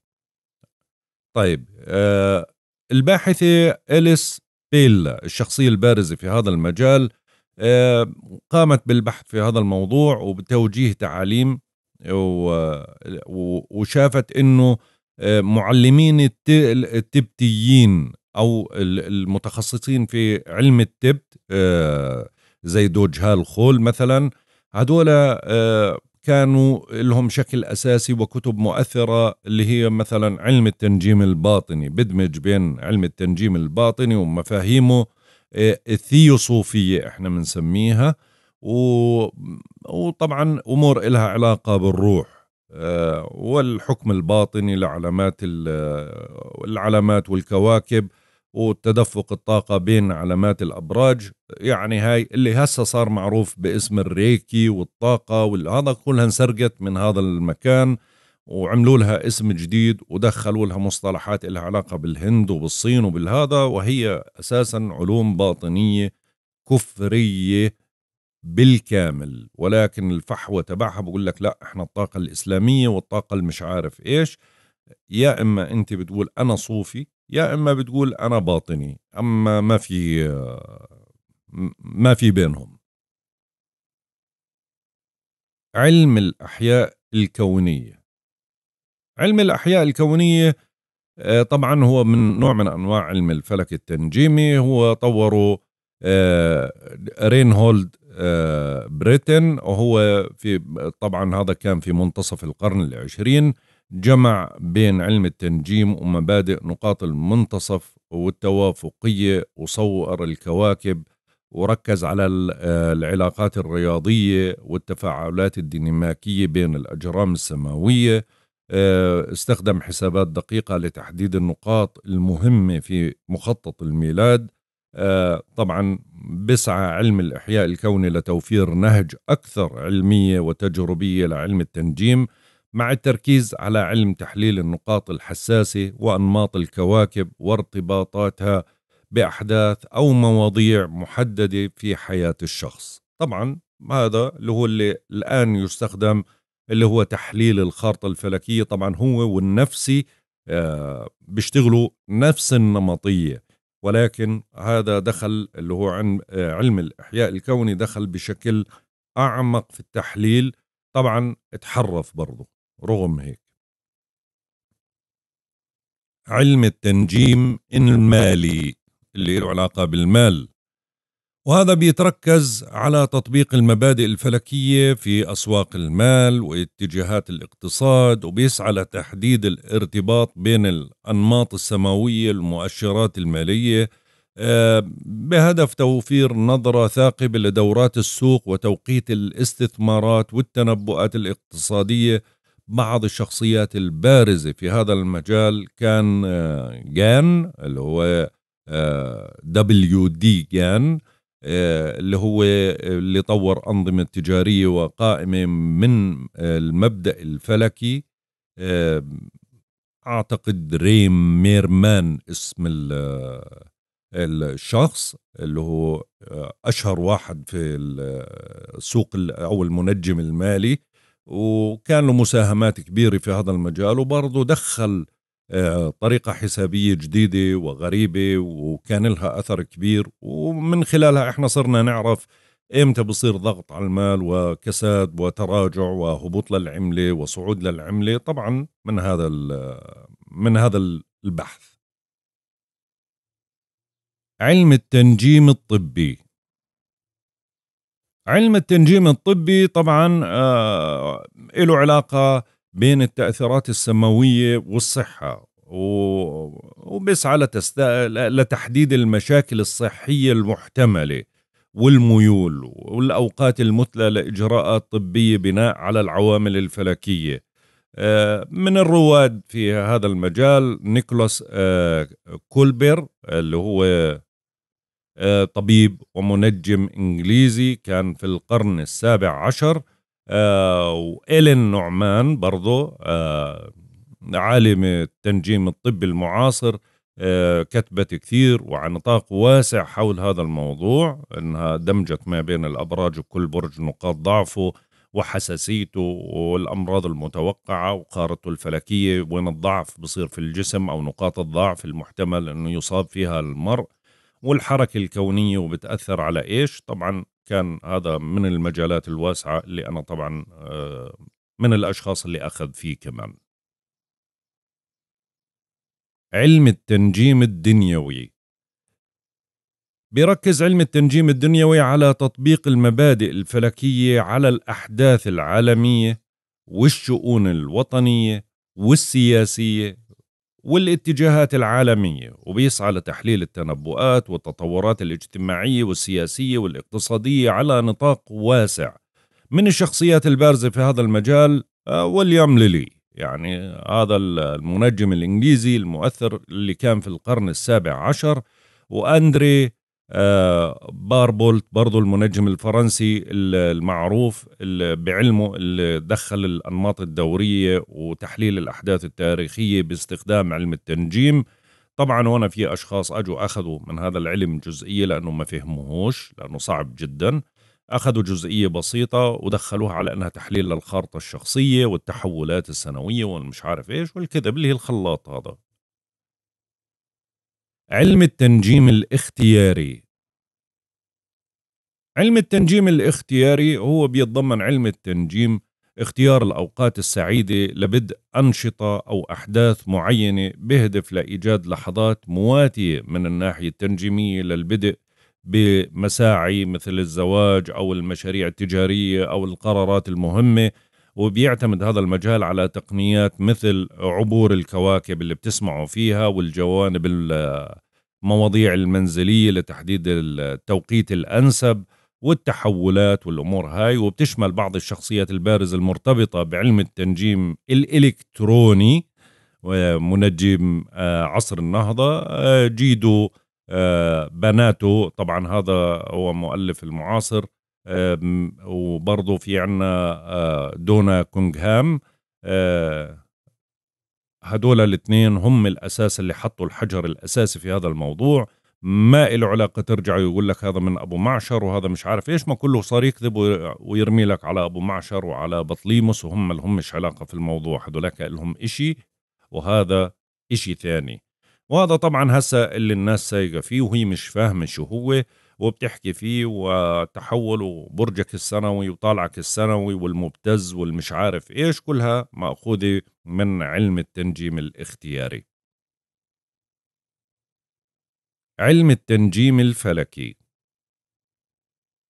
طيب آه الباحثة إليس بيلا الشخصية البارزة في هذا المجال آه قامت بالبحث في هذا الموضوع وبتوجيه تعاليم وشافت انه آه، معلمين التبتيين او المتخصصين في علم التبت آه، زي دوج هال خول مثلا هدول آه، كانوا لهم شكل أساسي وكتب مؤثرة اللي هي مثلا علم التنجيم الباطني بدمج بين علم التنجيم الباطني ومفاهيمه آه، الثيوصوفية احنا بنسميها وطبعا أمور إلها علاقة بالروح آه، والحكم الباطني لعلامات العلامات والكواكب وتدفق الطاقة بين علامات الأبراج يعني هاي اللي هسه صار معروف باسم الريكي والطاقة وهذا كلها انسرقت من هذا المكان وعملوا لها اسم جديد ودخلوا لها مصطلحات لها علاقة بالهند وبالصين وبالهذا وهي أساسا علوم باطنية كفرية بالكامل ولكن الفحوى تبعها بقول لك لا احنا الطاقة الإسلامية والطاقة المش عارف ايش يا اما انت بتقول انا صوفي يا اما بتقول انا باطني اما ما في ما في بينهم علم الاحياء الكونيه علم الاحياء الكونيه آه، طبعا هو من نوع من انواع علم الفلك التنجيمي هو طوره آه، رينهولد آه، بريتن وهو في طبعا هذا كان في منتصف القرن العشرين جمع بين علم التنجيم ومبادئ نقاط المنتصف والتوافقية وصور الكواكب وركز على آه، العلاقات الرياضية والتفاعلات الديناميكية بين الأجرام السماوية آه، استخدم حسابات دقيقة لتحديد النقاط المهمة في مخطط الميلاد آه، طبعا بسعى علم الإحياء الكوني لتوفير نهج أكثر علمية وتجربية لعلم التنجيم مع التركيز على علم تحليل النقاط الحساسه وانماط الكواكب وارتباطاتها باحداث او مواضيع محدده في حياه الشخص طبعا هذا اللي هو اللي الان يستخدم اللي هو تحليل الخارطه الفلكيه طبعا هو والنفسي آه، بيشتغلوا نفس النمطيه ولكن هذا دخل اللي هو آه، علم الاحياء الكوني دخل بشكل اعمق في التحليل طبعا اتحرف برضه رغم هيك علم التنجيم المالي اللي له علاقة بالمال وهذا بيتركز على تطبيق المبادئ الفلكية في أسواق المال واتجاهات الاقتصاد وبيسعى لتحديد الارتباط بين الأنماط السماوية المؤشرات المالية آه، بهدف توفير نظرة ثاقبة لدورات السوق وتوقيت الاستثمارات والتنبؤات الاقتصادية بعض الشخصيات البارزة في هذا المجال كان آه، جان اللي هو دبليو آه، دي جان آه، اللي هو اللي طور أنظمة تجارية وقائمة من المبدأ الفلكي أعتقد ريم ميرمان اسم الشخص اللي هو أشهر واحد في السوق أو المنجم المالي وكان له مساهمات كبيرة في هذا المجال وبرضه دخل آه، طريقة حسابية جديدة وغريبة وكان لها أثر كبير ومن خلالها إحنا صرنا نعرف إمتى بصير ضغط على المال وكساد وتراجع وهبوط للعملة وصعود للعملة طبعا من هذا من هذا البحث علم التنجيم الطبي علم التنجيم الطبي طبعا آه له علاقة بين التأثيرات السماوية والصحة على لتست... لتحديد المشاكل الصحية المحتملة والميول والأوقات المثلى لإجراءات طبية بناء على العوامل الفلكية آه، من الرواد في هذا المجال نيكولاس آه، كولبر اللي هو آه، طبيب ومنجم إنجليزي كان في القرن السابع عشر آه، وإلين نعمان برضو آه، عالم التنجيم الطبي المعاصر كتبت كثير وعن نطاق واسع حول هذا الموضوع انها دمجت ما بين الابراج وكل برج نقاط ضعفه وحساسيته والامراض المتوقعه وقارته الفلكيه وين الضعف بصير في الجسم او نقاط الضعف المحتمل انه يصاب فيها المرء والحركة الكونية وبتأثر على إيش طبعا كان هذا من المجالات الواسعة اللي أنا طبعا آه، من الأشخاص اللي أخذ فيه كمان علم التنجيم الدنيوي بيركز علم التنجيم الدنيوي على تطبيق المبادئ الفلكية على الأحداث العالمية والشؤون الوطنية والسياسية والاتجاهات العالمية وبيسعى لتحليل التنبؤات والتطورات الاجتماعية والسياسية والاقتصادية على نطاق واسع من الشخصيات البارزة في هذا المجال آه، وليام ليلي يعني هذا المنجم الإنجليزي المؤثر اللي كان في القرن السابع عشر وأندري آه، باربولت برضو المنجم الفرنسي المعروف بعلمه اللي دخل الأنماط الدورية وتحليل الأحداث التاريخية باستخدام علم التنجيم طبعا هنا في اشخاص اجوا اخذوا من هذا العلم جزئيه لانه ما فهموهوش لانه صعب جدا اخذوا جزئيه بسيطه ودخلوها على انها تحليل للخارطه الشخصيه والتحولات السنويه والمش عارف ايش والكذب اللي هي الخلاط هذا علم التنجيم الاختياري علم التنجيم الاختياري هو بيتضمن علم التنجيم اختيار الأوقات السعيدة لبدء أنشطة أو أحداث معينة بهدف لإيجاد لحظات مواتية من الناحية التنجيمية للبدء بمساعي مثل الزواج أو المشاريع التجارية أو القرارات المهمة وبيعتمد هذا المجال على تقنيات مثل عبور الكواكب اللي بتسمعوا فيها والجوانب المواضيع المنزلية لتحديد التوقيت الأنسب والتحولات والأمور هاي وبتشمل بعض الشخصيات البارزة المرتبطة بعلم التنجيم الإلكتروني ومنجم آه، عصر النهضة آه، جيدو آه، بناتو طبعا هذا هو مؤلف المعاصر وبرضه في عنا دونا كونغهام هدول الاثنين هم الأساس اللي حطوا الحجر الأساسي في هذا الموضوع ما له علاقة ترجع يقول لك هذا من أبو معشر وهذا مش عارف إيش ما كله صار يكذب ويرمي لك على أبو معشر وعلى بطليموس وهم لهم مش علاقة في الموضوع هدولاك لهم إشي وهذا إشي ثاني وهذا طبعا هسه اللي الناس سايقة فيه وهي مش فاهمة شو هو وبتحكي فيه وتحول وبرجك السنوي وطالعك السنوي والمبتز والمش عارف ايش كلها مأخوذة من علم التنجيم الاختياري علم التنجيم الفلكي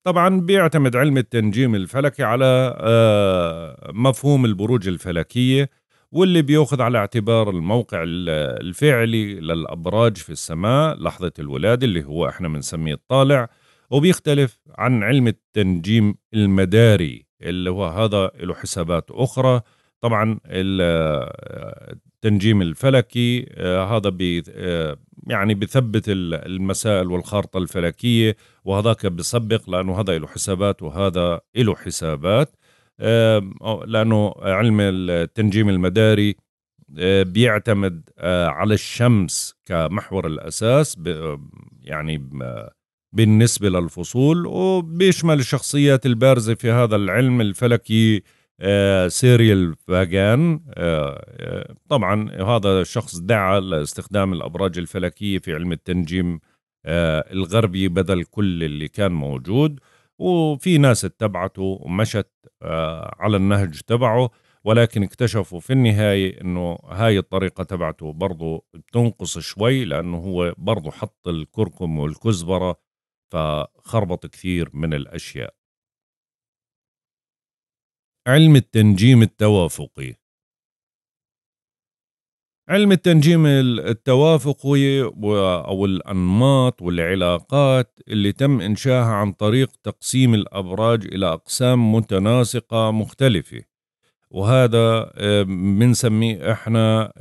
طبعا بيعتمد علم التنجيم الفلكي على آه، مفهوم البروج الفلكية واللي بيأخذ على اعتبار الموقع الفعلي للأبراج في السماء لحظة الولادة اللي هو احنا بنسميه الطالع وبيختلف عن علم التنجيم المداري اللي هو هذا له حسابات أخرى طبعا التنجيم الفلكي آه، هذا بي آه، يعني بثبت المسائل والخارطة الفلكية وهذاك بسبق لأنه هذا له حسابات وهذا له حسابات لانه علم التنجيم المداري بيعتمد على الشمس كمحور الاساس يعني بالنسبه للفصول وبيشمل الشخصيات البارزه في هذا العلم الفلكي سيريال فاجان طبعا هذا الشخص دعا لاستخدام الابراج الفلكيه في علم التنجيم الغربي بدل كل اللي كان موجود وفي ناس اتبعته ومشت آه، على النهج تبعه ولكن اكتشفوا في النهاية أنه هاي الطريقة تبعته برضو بتنقص شوي لأنه هو برضو حط الكركم والكزبرة فخربط كثير من الأشياء علم التنجيم التوافقي علم التنجيم التوافقي أو الأنماط والعلاقات اللي تم إنشاها عن طريق تقسيم الأبراج إلى أقسام متناسقة مختلفة وهذا آه، بنسميه احنا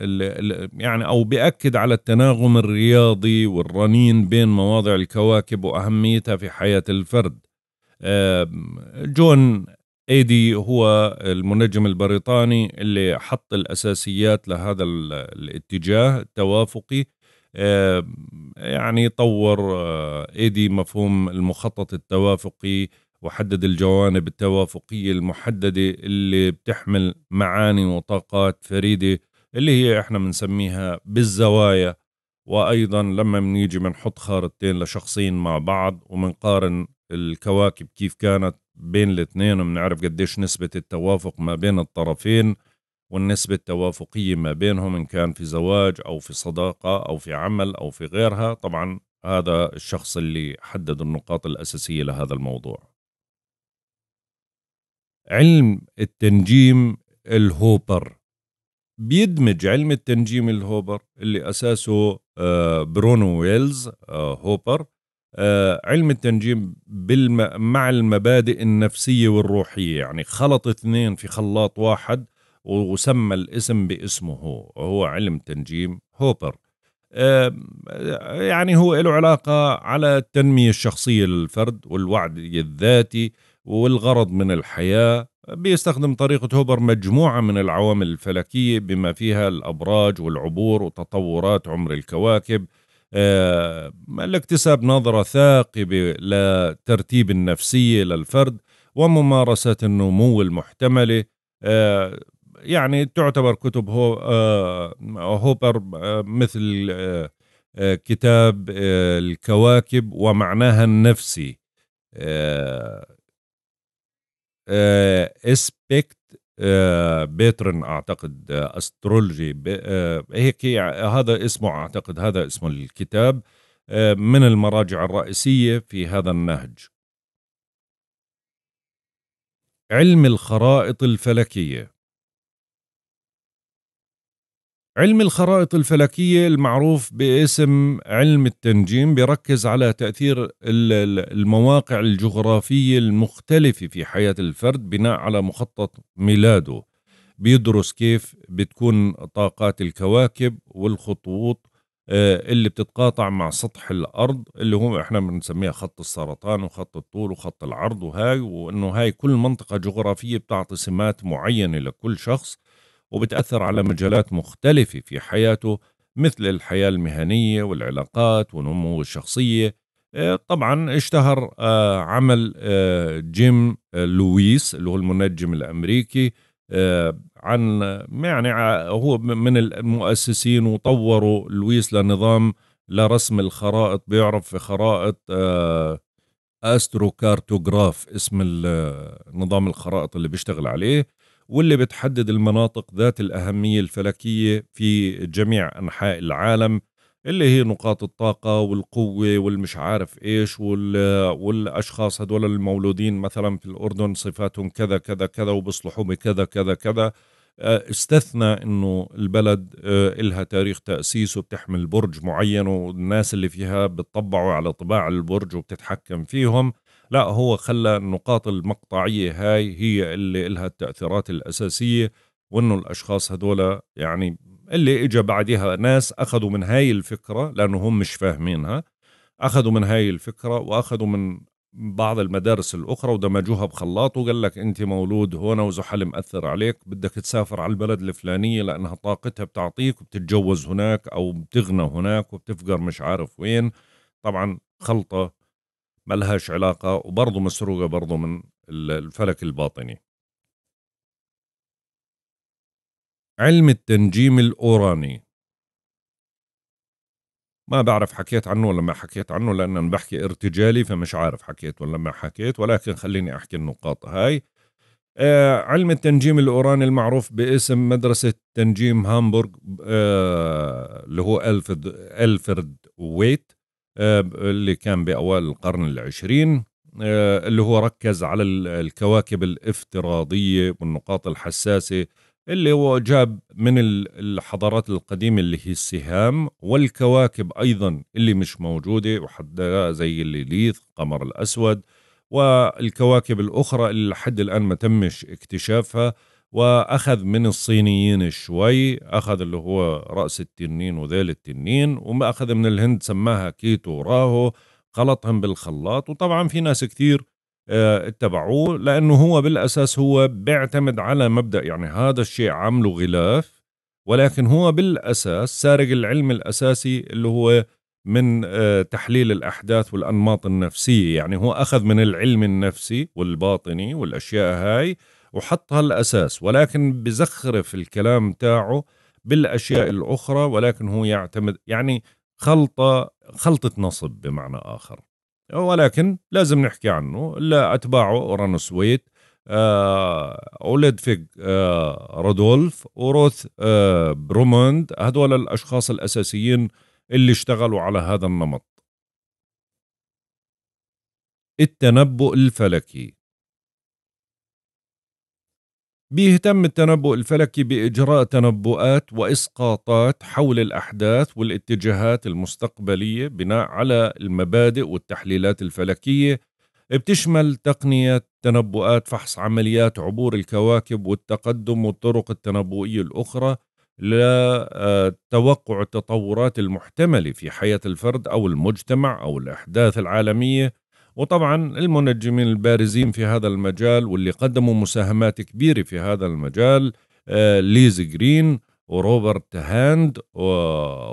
يعني او بأكد على التناغم الرياضي والرنين بين مواضع الكواكب واهميتها في حياه الفرد. آه، جون ايدي هو المنجم البريطاني اللي حط الاساسيات لهذا الاتجاه التوافقي آه، يعني طور آه، ايدي مفهوم المخطط التوافقي وحدد الجوانب التوافقيه المحدده اللي بتحمل معاني وطاقات فريده اللي هي احنا بنسميها بالزوايا وايضا لما بنيجي بنحط خارطتين لشخصين مع بعض وبنقارن الكواكب كيف كانت بين الاثنين وبنعرف قديش نسبة التوافق ما بين الطرفين والنسبة التوافقية ما بينهم إن كان في زواج أو في صداقة أو في عمل أو في غيرها طبعا هذا الشخص اللي حدد النقاط الأساسية لهذا الموضوع علم التنجيم الهوبر بيدمج علم التنجيم الهوبر اللي أساسه آه، برونو ويلز آه، هوبر آه، علم التنجيم بالم... مع المبادئ النفسية والروحية يعني خلط اثنين في خلاط واحد وسمى الاسم باسمه هو, علم تنجيم هوبر آه، يعني هو له علاقة على التنمية الشخصية للفرد والوعد الذاتي والغرض من الحياة بيستخدم طريقة هوبر مجموعة من العوامل الفلكية بما فيها الأبراج والعبور وتطورات عمر الكواكب آه، الاكتساب نظرة ثاقبة لترتيب النفسية للفرد وممارسة النمو المحتملة آه، يعني تعتبر كتب هو آه، هوبر مثل كتاب الكواكب ومعناها النفسي اسبكت آه، بيترن اعتقد آه، استرولوجي آه، هيك هذا اسمه اعتقد هذا اسم الكتاب من المراجع الرئيسيه في هذا النهج علم الخرائط الفلكيه علم الخرائط الفلكية المعروف باسم علم التنجيم بيركز على تأثير المواقع الجغرافية المختلفة في حياة الفرد بناء على مخطط ميلاده بيدرس كيف بتكون طاقات الكواكب والخطوط آه، اللي بتتقاطع مع سطح الارض اللي هو احنا بنسميها خط السرطان وخط الطول وخط العرض وهاي وانه هاي كل منطقه جغرافيه بتعطي سمات معينه لكل شخص وبتأثر على مجالات مختلفة في حياته مثل الحياة المهنية والعلاقات ونمو الشخصية آه، طبعا اشتهر آه، عمل آه، جيم لويس اللي هو المنجم الأمريكي عن يعني هو من المؤسسين وطوروا لويس لنظام لرسم الخرائط بيعرف في خرائط استروكارتوغراف اسم نظام الخرائط اللي بيشتغل عليه واللي بتحدد المناطق ذات الأهمية الفلكية في جميع أنحاء العالم اللي هي نقاط الطاقة والقوة والمش عارف إيش والأشخاص هدول المولودين مثلا في الأردن صفاتهم كذا كذا كذا وبصلحوا بكذا كذا كذا آه، استثنى انه البلد آه، إلها تاريخ تأسيس وبتحمل برج معين والناس اللي فيها بتطبعوا على طباع البرج وبتتحكم فيهم لا هو خلى النقاط المقطعية هاي هي اللي لها التأثيرات الأساسية وأنه الأشخاص هذولا يعني اللي إجا بعدها ناس أخذوا من هاي الفكرة لأنه هم مش فاهمينها أخذوا من هاي الفكرة وأخذوا من بعض المدارس الأخرى ودمجوها بخلاط وقال لك أنت مولود هنا وزحل مأثر عليك بدك تسافر على البلد الفلانية لأنها طاقتها بتعطيك وبتتجوز هناك أو بتغنى هناك وبتفقر مش عارف وين طبعا خلطة ما لهاش علاقة وبرضه مسروقة برضه من الفلك الباطني علم التنجيم الأوراني ما بعرف حكيت عنه ولا ما حكيت عنه لأن أنا بحكي ارتجالي فمش عارف حكيت ولا ما حكيت ولكن خليني أحكي النقاط هاي آه علم التنجيم الأوراني المعروف باسم مدرسة تنجيم هامبورغ آه اللي هو ألفرد, ألفرد ويت آه، اللي كان بأوائل القرن العشرين آه، اللي هو ركز على الكواكب الافتراضية والنقاط الحساسة اللي هو جاب من الحضارات القديمة اللي هي السهام والكواكب أيضا اللي مش موجودة وحتى زي الليليث القمر الأسود والكواكب الأخرى اللي لحد الآن ما تمش اكتشافها واخذ من الصينيين شوي اخذ اللي هو راس التنين وذيل التنين وما اخذ من الهند سماها كيتو وراهو خلطهم بالخلاط وطبعا في ناس كثير آه، اتبعوه لانه هو بالاساس هو بيعتمد على مبدا يعني هذا الشيء عامله غلاف ولكن هو بالاساس سارق العلم الاساسي اللي هو من آه، تحليل الاحداث والانماط النفسيه يعني هو اخذ من العلم النفسي والباطني والاشياء هاي وحط هالاساس ولكن بزخرف الكلام تاعه بالاشياء نعم. الاخرى ولكن هو يعتمد يعني خلطه خلطه نصب بمعنى اخر ولكن لازم نحكي عنه لا اتباعه اورانوس ويت آه اولدفيج آه رودولف وروث آه بروموند هذول الاشخاص الاساسيين اللي اشتغلوا على هذا النمط التنبؤ الفلكي بيهتم التنبؤ الفلكي بإجراء تنبؤات وإسقاطات حول الأحداث والاتجاهات المستقبلية بناء على المبادئ والتحليلات الفلكية بتشمل تقنية تنبؤات فحص عمليات عبور الكواكب والتقدم والطرق التنبؤية الأخرى لتوقع آه، التطورات المحتملة في حياة الفرد أو المجتمع أو الأحداث العالمية وطبعا المنجمين البارزين في هذا المجال واللي قدموا مساهمات كبيرة في هذا المجال آه، ليز جرين وروبرت هاند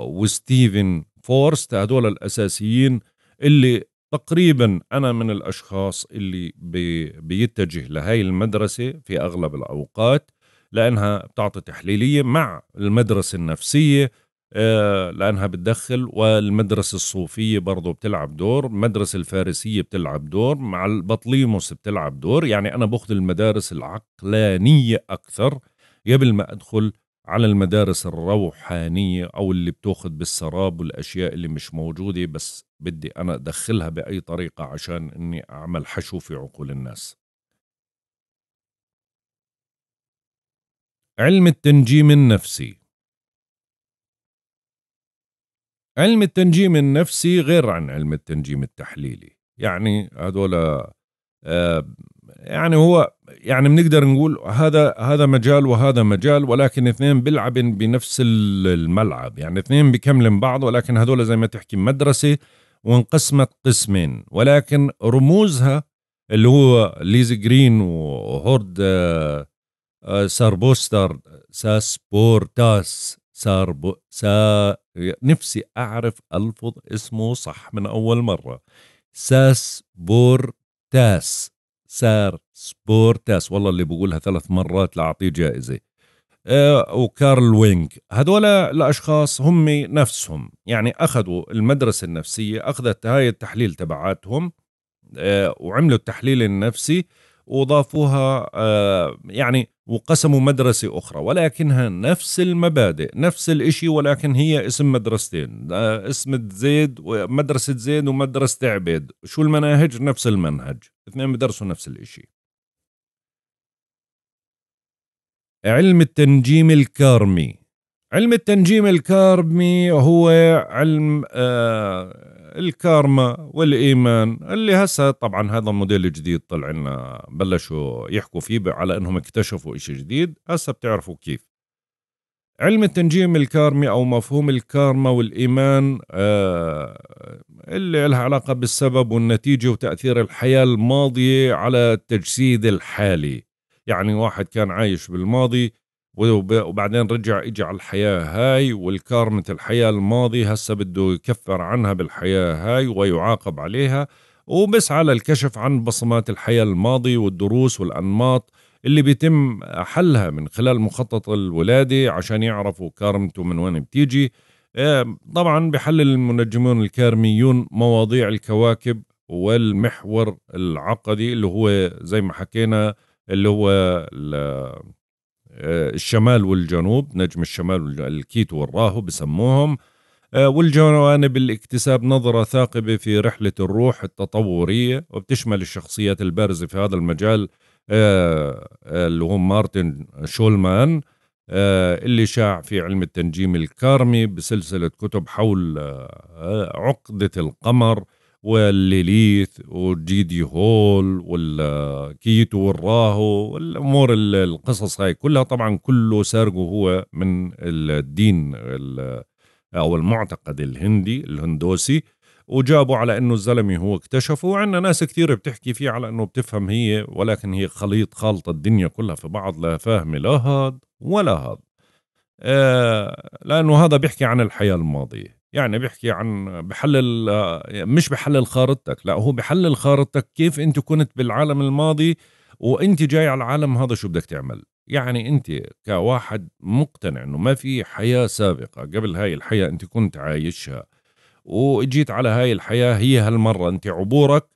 وستيفن فورست هذول الأساسيين اللي تقريبا أنا من الأشخاص اللي بي بيتجه لهاي المدرسة في أغلب الأوقات لأنها بتعطي تحليلية مع المدرسة النفسية آه، لأنها بتدخل والمدرسة الصوفية برضو بتلعب دور المدرسة الفارسية بتلعب دور مع البطليموس بتلعب دور يعني أنا بأخذ المدارس العقلانية أكثر قبل ما أدخل على المدارس الروحانية أو اللي بتأخذ بالسراب والأشياء اللي مش موجودة بس بدي أنا أدخلها بأي طريقة عشان أني أعمل حشو في عقول الناس علم التنجيم النفسي علم التنجيم النفسي غير عن علم التنجيم التحليلي يعني هذول آه، يعني هو يعني بنقدر نقول هذا هذا مجال وهذا مجال ولكن اثنين بيلعبن بنفس الملعب يعني اثنين بكملن بعض ولكن هذول زي ما تحكي مدرسه وانقسمت قسمين ولكن رموزها اللي هو ليز جرين وهورد آه، آه، ساربوستر ساسبورتاس ساربو سا نفسي أعرف ألفظ اسمه صح من أول مرة ساس بور تاس سار سبورتاس والله اللي بقولها ثلاث مرات لأعطيه جائزة أه وكارل وينغ هذول الأشخاص هم نفسهم يعني أخذوا المدرسة النفسية أخذت هاي التحليل تبعاتهم أه وعملوا التحليل النفسي وضافوها آه، يعني وقسموا مدرسة أخرى ولكنها نفس المبادئ نفس الإشي ولكن هي اسم مدرستين آه، اسم زيد مدرسة زيد ومدرسة عبيد شو المناهج نفس المنهج اثنين بدرسوا نفس الإشي علم التنجيم الكارمي علم التنجيم الكارمي هو علم آه الكارما والايمان اللي هسه طبعا هذا الموديل الجديد طلع لنا بلشوا يحكوا فيه على انهم اكتشفوا شيء جديد هسه بتعرفوا كيف علم التنجيم الكارمي او مفهوم الكارما والايمان آه اللي لها علاقه بالسبب والنتيجه وتاثير الحياه الماضيه على التجسيد الحالي يعني واحد كان عايش بالماضي وبعدين رجع اجى على الحياه هاي والكارمة الحياه الماضي هسه بده يكفر عنها بالحياه هاي ويعاقب عليها وبسعى للكشف عن بصمات الحياه الماضي والدروس والانماط اللي بيتم حلها من خلال مخطط الولاده عشان يعرفوا كارمته من وين بتيجي آه، طبعا بحلل المنجمون الكارميون مواضيع الكواكب والمحور العقدي اللي هو زي ما حكينا اللي هو آه، الشمال والجنوب نجم الشمال الكيتو والراهو بسموهم آه، والجوانب الاكتساب نظرة ثاقبة في رحلة الروح التطورية وبتشمل الشخصيات البارزة في هذا المجال آه، اللي هم مارتن شولمان اللي شاع في علم التنجيم الكارمي بسلسلة كتب حول عقدة القمر والليليث والجي دي هول والكيتو والراهو والامور القصص هاي كلها طبعا كله سارقه هو من الدين او المعتقد الهندي الهندوسي وجابوا على انه الزلمه هو اكتشفه وعندنا ناس كثير بتحكي فيه على انه بتفهم هي ولكن هي خليط خالطه الدنيا كلها في بعض لا فاهمه لا هاد ولا هاد آه لانه هذا بيحكي عن الحياه الماضيه يعني بيحكي عن بحلل مش بحلل خارطتك لا هو بحلل خارطتك كيف انت كنت بالعالم الماضي وانت جاي على العالم هذا شو بدك تعمل يعني انت كواحد مقتنع انه ما في حياه سابقه قبل هاي الحياه انت كنت عايشها وجيت على هاي الحياه هي هالمره انت عبورك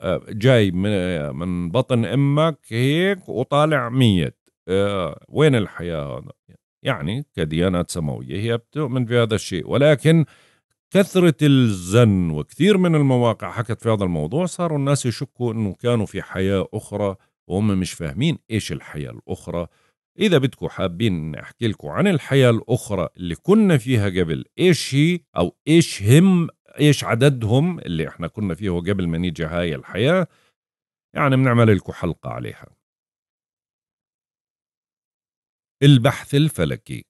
آه، جاي من آه، من بطن امك هيك وطالع ميت آه، وين الحياه هذا يعني كديانات سماوية هي بتؤمن بهذا الشيء ولكن كثرة الزن وكثير من المواقع حكت في هذا الموضوع صاروا الناس يشكوا أنه كانوا في حياة أخرى وهم مش فاهمين إيش الحياة الأخرى إذا بدكم حابين أحكي لكم عن الحياة الأخرى اللي كنا فيها قبل إيش هي أو إيش هم إيش عددهم اللي إحنا كنا فيه قبل ما نيجي هاي الحياة يعني بنعمل لكم حلقة عليها البحث الفلكي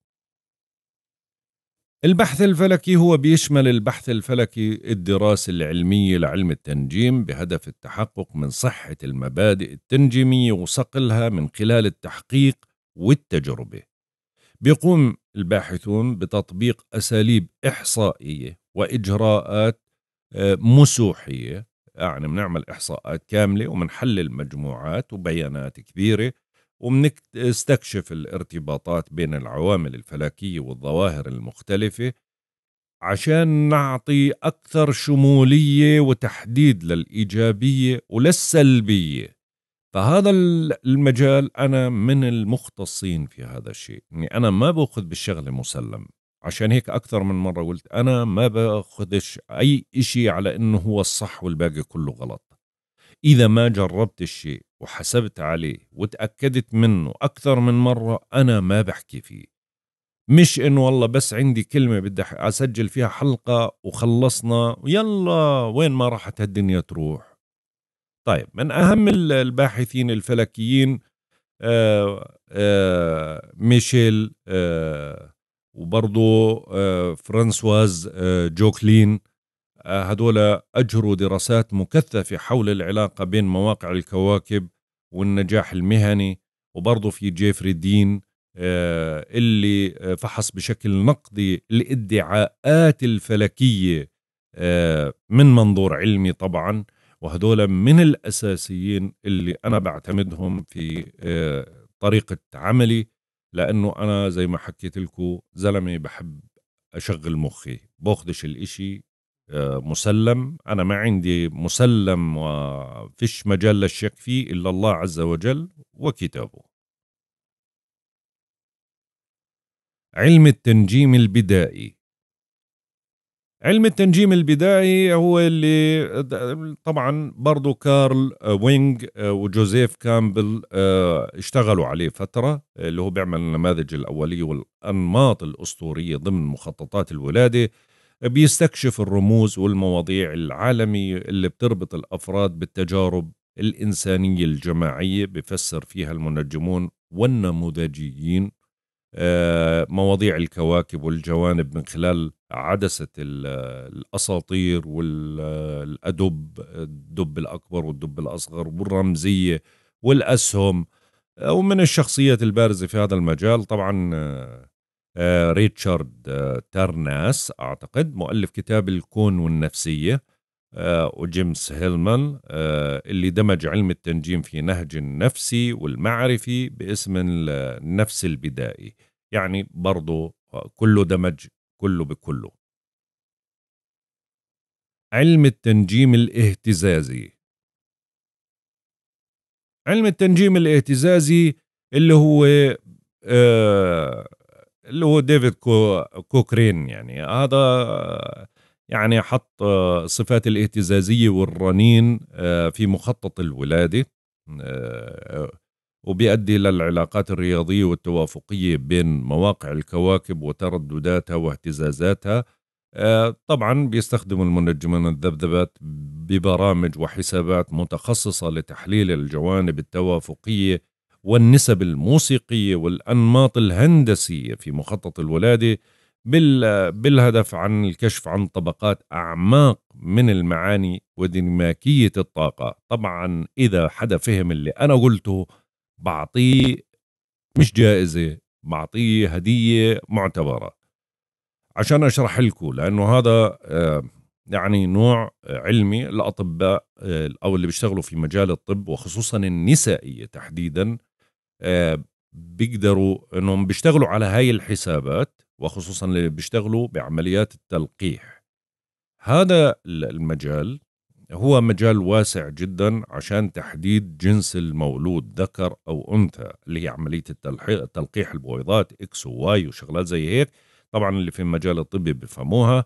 البحث الفلكي هو بيشمل البحث الفلكي الدراسة العلمية لعلم التنجيم بهدف التحقق من صحة المبادئ التنجيمية وصقلها من خلال التحقيق والتجربة بيقوم الباحثون بتطبيق أساليب إحصائية وإجراءات آه، مسوحية يعني بنعمل إحصاءات كاملة وبنحلل مجموعات وبيانات كبيرة ومنستكشف الارتباطات بين العوامل الفلكية والظواهر المختلفة عشان نعطي أكثر شمولية وتحديد للإيجابية وللسلبية فهذا المجال أنا من المختصين في هذا الشيء أني أنا ما بأخذ بالشغلة مسلم عشان هيك أكثر من مرة قلت أنا ما بأخذش أي إشي على أنه هو الصح والباقي كله غلط إذا ما جربت الشيء وحسبت عليه وتأكدت منه أكثر من مرة أنا ما بحكي فيه مش إنه والله بس عندي كلمة بدي أسجل فيها حلقة وخلصنا ويلا وين ما راحت هالدنيا تروح طيب من أهم الباحثين الفلكيين آآ آه، آآ آه، ميشيل آه، وبرضو وبرضه فرانسواز جوكلين هدول آه، أجروا دراسات مكثفة حول العلاقة بين مواقع الكواكب والنجاح المهني وبرضه في جيفري دين آه، اللي آه، فحص بشكل نقدي الادعاءات الفلكية من منظور علمي طبعا وهدول من الأساسيين اللي أنا بعتمدهم في طريقة عملي لأنه أنا زي ما حكيت لكم زلمة بحب أشغل مخي باخدش الإشي مسلم أنا ما عندي مسلم وفيش مجال للشك فيه إلا الله عز وجل وكتابه علم التنجيم البدائي علم التنجيم البدائي هو اللي طبعا برضو كارل وينغ وجوزيف كامبل آه، اشتغلوا عليه فترة اللي هو بيعمل النماذج الأولية والأنماط الأسطورية ضمن مخططات الولادة بيستكشف الرموز والمواضيع العالمية اللي بتربط الأفراد بالتجارب الإنسانية الجماعية بفسر فيها المنجمون والنموذجيين آه، مواضيع الكواكب والجوانب من خلال عدسة الأساطير والأدب الدب الأكبر والدب الأصغر والرمزية والأسهم ومن الشخصيات البارزة في هذا المجال طبعا آه، آه، ريتشارد آه، ترناس أعتقد مؤلف كتاب الكون والنفسية آه، وجيمس هيلمان اللي دمج علم التنجيم في نهج النفسي والمعرفي باسم النفس البدائي يعني برضو كله دمج كله بكله علم التنجيم الاهتزازي علم التنجيم الاهتزازي اللي هو اللي هو ديفيد كو كوكرين يعني هذا يعني حط صفات الاهتزازيه والرنين آه، في مخطط الولاده آه، وبيؤدي للعلاقات الرياضيه والتوافقيه بين مواقع الكواكب وتردداتها واهتزازاتها آه، طبعا بيستخدموا المنجمين الذبذبات ببرامج وحسابات متخصصه لتحليل الجوانب التوافقيه والنسب الموسيقية والأنماط الهندسية في مخطط الولادة بالهدف عن الكشف عن طبقات أعماق من المعاني وديناميكية الطاقة طبعا إذا حدا فهم اللي أنا قلته بعطيه مش جائزة بعطيه هدية معتبرة عشان أشرح لكم لأنه هذا آه، يعني نوع علمي الأطباء آه، أو اللي بيشتغلوا في مجال الطب وخصوصا النسائية تحديدا آه، بيقدروا انهم بيشتغلوا على هاي الحسابات وخصوصا اللي بيشتغلوا بعمليات التلقيح هذا المجال هو مجال واسع جدا عشان تحديد جنس المولود ذكر او انثى اللي هي عمليه التلقيح البويضات اكس وواي وشغلات زي هيك طبعا اللي في المجال الطبي بيفهموها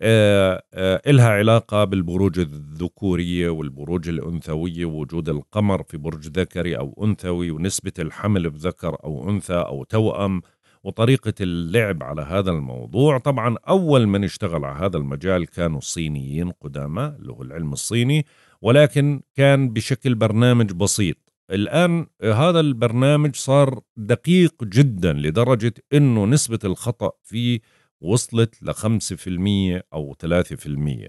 آه، آه، إلها علاقة بالبروج الذكورية والبروج الأنثوية وجود القمر في برج ذكري أو أنثوي ونسبة الحمل بذكر أو أنثى أو توأم وطريقة اللعب على هذا الموضوع طبعا أول من اشتغل على هذا المجال كانوا الصينيين قدامى اللي هو العلم الصيني ولكن كان بشكل برنامج بسيط الآن هذا البرنامج صار دقيق جدا لدرجة أنه نسبة الخطأ فيه وصلت ل 5% أو 3%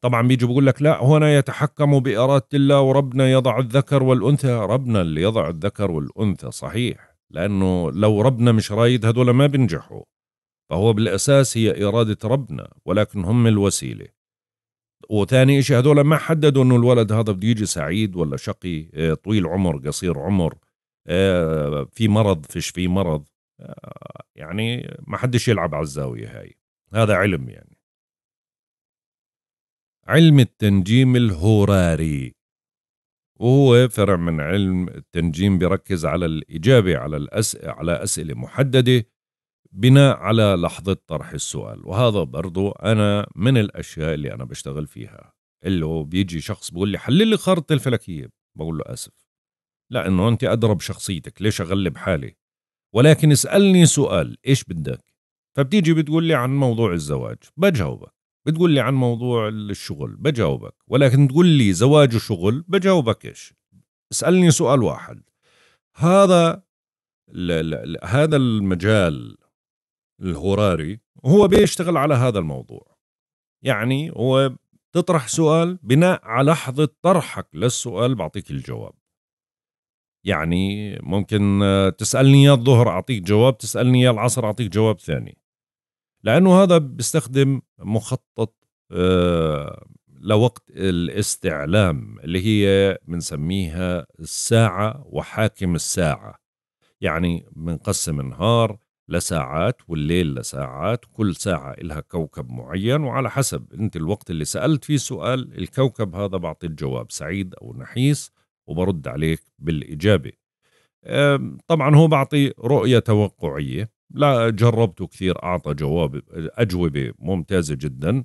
طبعا بيجي بيقول لك لا هنا يتحكم بإرادة الله وربنا يضع الذكر والأنثى ربنا اللي يضع الذكر والأنثى صحيح لأنه لو ربنا مش رايد هذول ما بينجحوا فهو بالأساس هي إرادة ربنا ولكن هم الوسيلة وثاني شيء هذول ما حددوا أنه الولد هذا بده يجي سعيد ولا شقي آه، طويل عمر قصير عمر آه، في مرض فيش في مرض آه، يعني ما حدش يلعب على الزاوية هاي هذا علم يعني علم التنجيم الهوراري وهو فرع من علم التنجيم بركز على الإجابة على الأسئلة على أسئلة محددة بناء على لحظة طرح السؤال وهذا برضو أنا من الأشياء اللي أنا بشتغل فيها اللي هو بيجي شخص بيقول لي حلل لي خارطة الفلكية بقول له آسف لأنه أنت أدرى بشخصيتك ليش أغلب حالي ولكن اسألني سؤال إيش بدك فبتيجي بتقول لي عن موضوع الزواج بجاوبك بتقول لي عن موضوع الشغل بجاوبك ولكن تقول لي زواج وشغل بجاوبك إيش اسألني سؤال واحد هذا هذا المجال الهراري هو بيشتغل على هذا الموضوع يعني هو تطرح سؤال بناء على لحظة طرحك للسؤال بعطيك الجواب يعني ممكن آه، تسألني يا الظهر أعطيك جواب تسألني يا العصر أعطيك جواب ثاني لأنه هذا بيستخدم مخطط آه، لوقت الاستعلام اللي هي بنسميها الساعة وحاكم الساعة يعني بنقسم النهار لساعات والليل لساعات كل ساعة إلها كوكب معين وعلى حسب أنت الوقت اللي سألت فيه سؤال الكوكب هذا بعطي الجواب سعيد أو نحيس وبرد عليك بالإجابة طبعا هو بعطي رؤية توقعية لا جربته كثير أعطى جواب أجوبة ممتازة جدا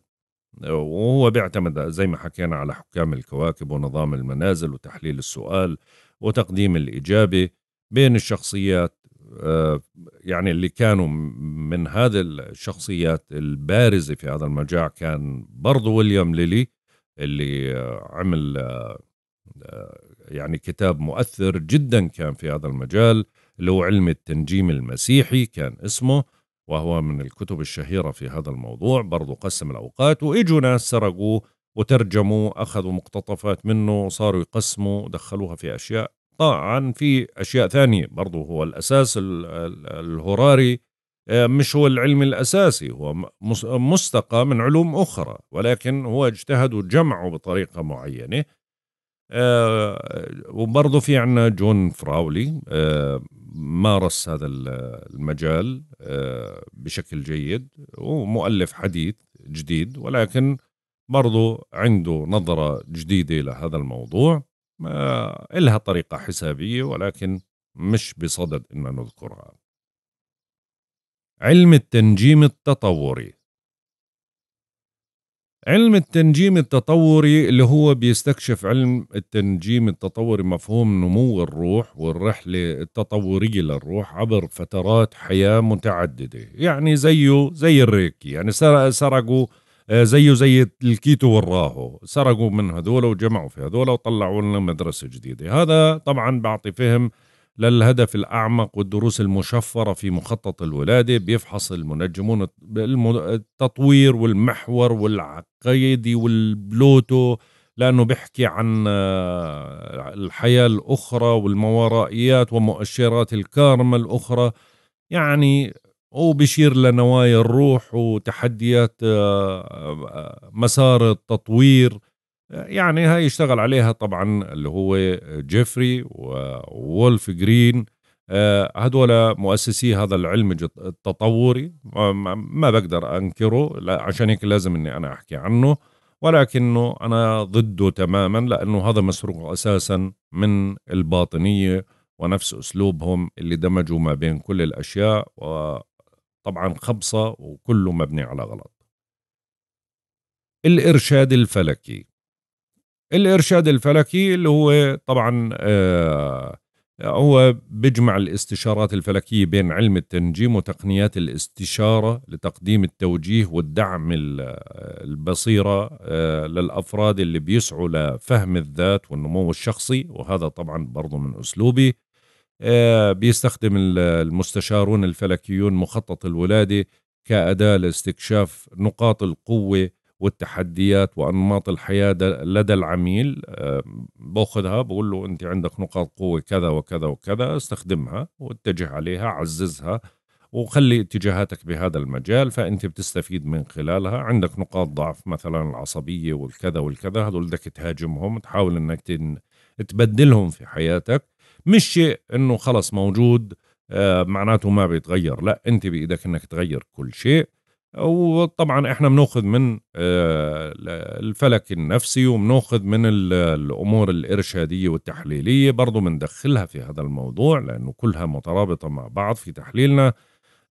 وهو بيعتمد زي ما حكينا على حكام الكواكب ونظام المنازل وتحليل السؤال وتقديم الإجابة بين الشخصيات يعني اللي كانوا من هذه الشخصيات البارزة في هذا المجال كان برضو ويليام ليلي اللي عمل يعني كتاب مؤثر جدا كان في هذا المجال اللي هو علم التنجيم المسيحي كان اسمه وهو من الكتب الشهيرة في هذا الموضوع برضو قسم الأوقات وإجوا ناس سرقوه وترجموا أخذوا مقتطفات منه وصاروا يقسموا دخلوها في أشياء طبعا في أشياء ثانية برضو هو الأساس الهراري آه، مش هو العلم الأساسي هو مستقى من علوم أخرى ولكن هو اجتهد وجمعه بطريقة معينة آه، وبرضه في عندنا جون فراولي آه، مارس هذا المجال آه، بشكل جيد ومؤلف حديث جديد ولكن برضو عنده نظرة جديدة لهذا الموضوع ما إلها طريقة حسابية ولكن مش بصدد إن نذكرها علم التنجيم التطوري علم التنجيم التطوري اللي هو بيستكشف علم التنجيم التطوري مفهوم نمو الروح والرحلة التطورية للروح عبر فترات حياة متعددة يعني زيه زي الريكي يعني سرقوا آه، زيه زي الكيتو والراهو سرقوا من هذول وجمعوا في هذول وطلعوا لنا مدرسة جديدة هذا طبعا بعطي فهم للهدف الأعمق والدروس المشفرة في مخطط الولادة بيفحص المنجمون التطوير والمحور والعقيدي والبلوتو لأنه بيحكي عن آه، الحياة الأخرى والموارائيات ومؤشرات الكارما الأخرى يعني هو بيشير لنوايا الروح وتحديات آه، آه، مسار التطوير يعني هاي اشتغل عليها طبعا اللي هو جيفري وولف جرين آه، هدول مؤسسي هذا العلم التطوري ما بقدر انكره عشان هيك لازم اني انا احكي عنه ولكنه انا ضده تماما لانه هذا مسروق اساسا من الباطنيه ونفس اسلوبهم اللي دمجوا ما بين كل الاشياء وطبعا خبصه وكله مبني على غلط الارشاد الفلكي الارشاد الفلكي اللي هو طبعا آه، هو بيجمع الاستشارات الفلكيه بين علم التنجيم وتقنيات الاستشاره لتقديم التوجيه والدعم البصيره آه، للافراد اللي بيسعوا لفهم الذات والنمو الشخصي وهذا طبعا برضه من اسلوبي آه، بيستخدم المستشارون الفلكيون مخطط الولاده كاداه لاستكشاف نقاط القوه والتحديات وانماط الحياه لدى العميل آه، باخذها بقول له انت عندك نقاط قوه كذا وكذا وكذا استخدمها واتجه عليها عززها وخلي اتجاهاتك بهذا المجال فانت بتستفيد من خلالها عندك نقاط ضعف مثلا العصبيه والكذا والكذا هذول بدك تهاجمهم تحاول انك تبدلهم في حياتك مش شيء انه خلص موجود آه، معناته ما بيتغير لا انت بايدك انك تغير كل شيء وطبعا احنا بناخذ من آه، الفلك النفسي وبناخذ من الامور الارشاديه والتحليليه برضه بندخلها في هذا الموضوع لانه كلها مترابطه مع بعض في تحليلنا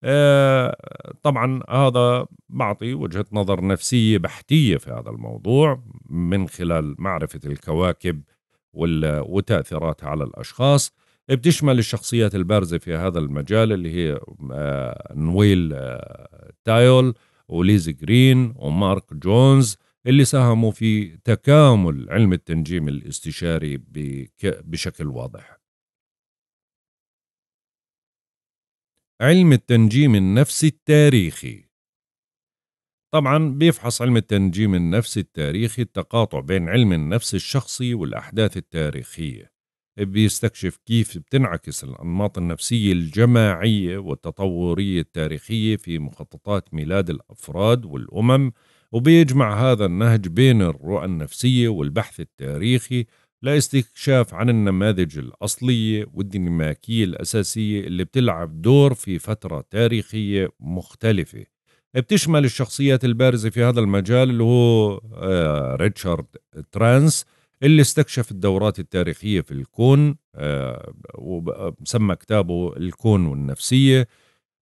آه، طبعا هذا بعطي وجهه نظر نفسيه بحتيه في هذا الموضوع من خلال معرفه الكواكب وتاثيراتها على الاشخاص بتشمل الشخصيات البارزه في هذا المجال اللي هي آه، نويل تايول وليز جرين ومارك جونز اللي ساهموا في تكامل علم التنجيم الاستشاري بشكل واضح علم التنجيم النفسي التاريخي طبعا بيفحص علم التنجيم النفسي التاريخي التقاطع بين علم النفس الشخصي والأحداث التاريخية بيستكشف كيف بتنعكس الأنماط النفسية الجماعية والتطورية التاريخية في مخططات ميلاد الأفراد والأمم وبيجمع هذا النهج بين الرؤى النفسية والبحث التاريخي لاستكشاف عن النماذج الأصلية والديناميكية الأساسية اللي بتلعب دور في فترة تاريخية مختلفة بتشمل الشخصيات البارزة في هذا المجال اللي هو آه، ريتشارد ترانس اللي استكشف الدورات التاريخية في الكون آه، وسمى كتابه الكون والنفسية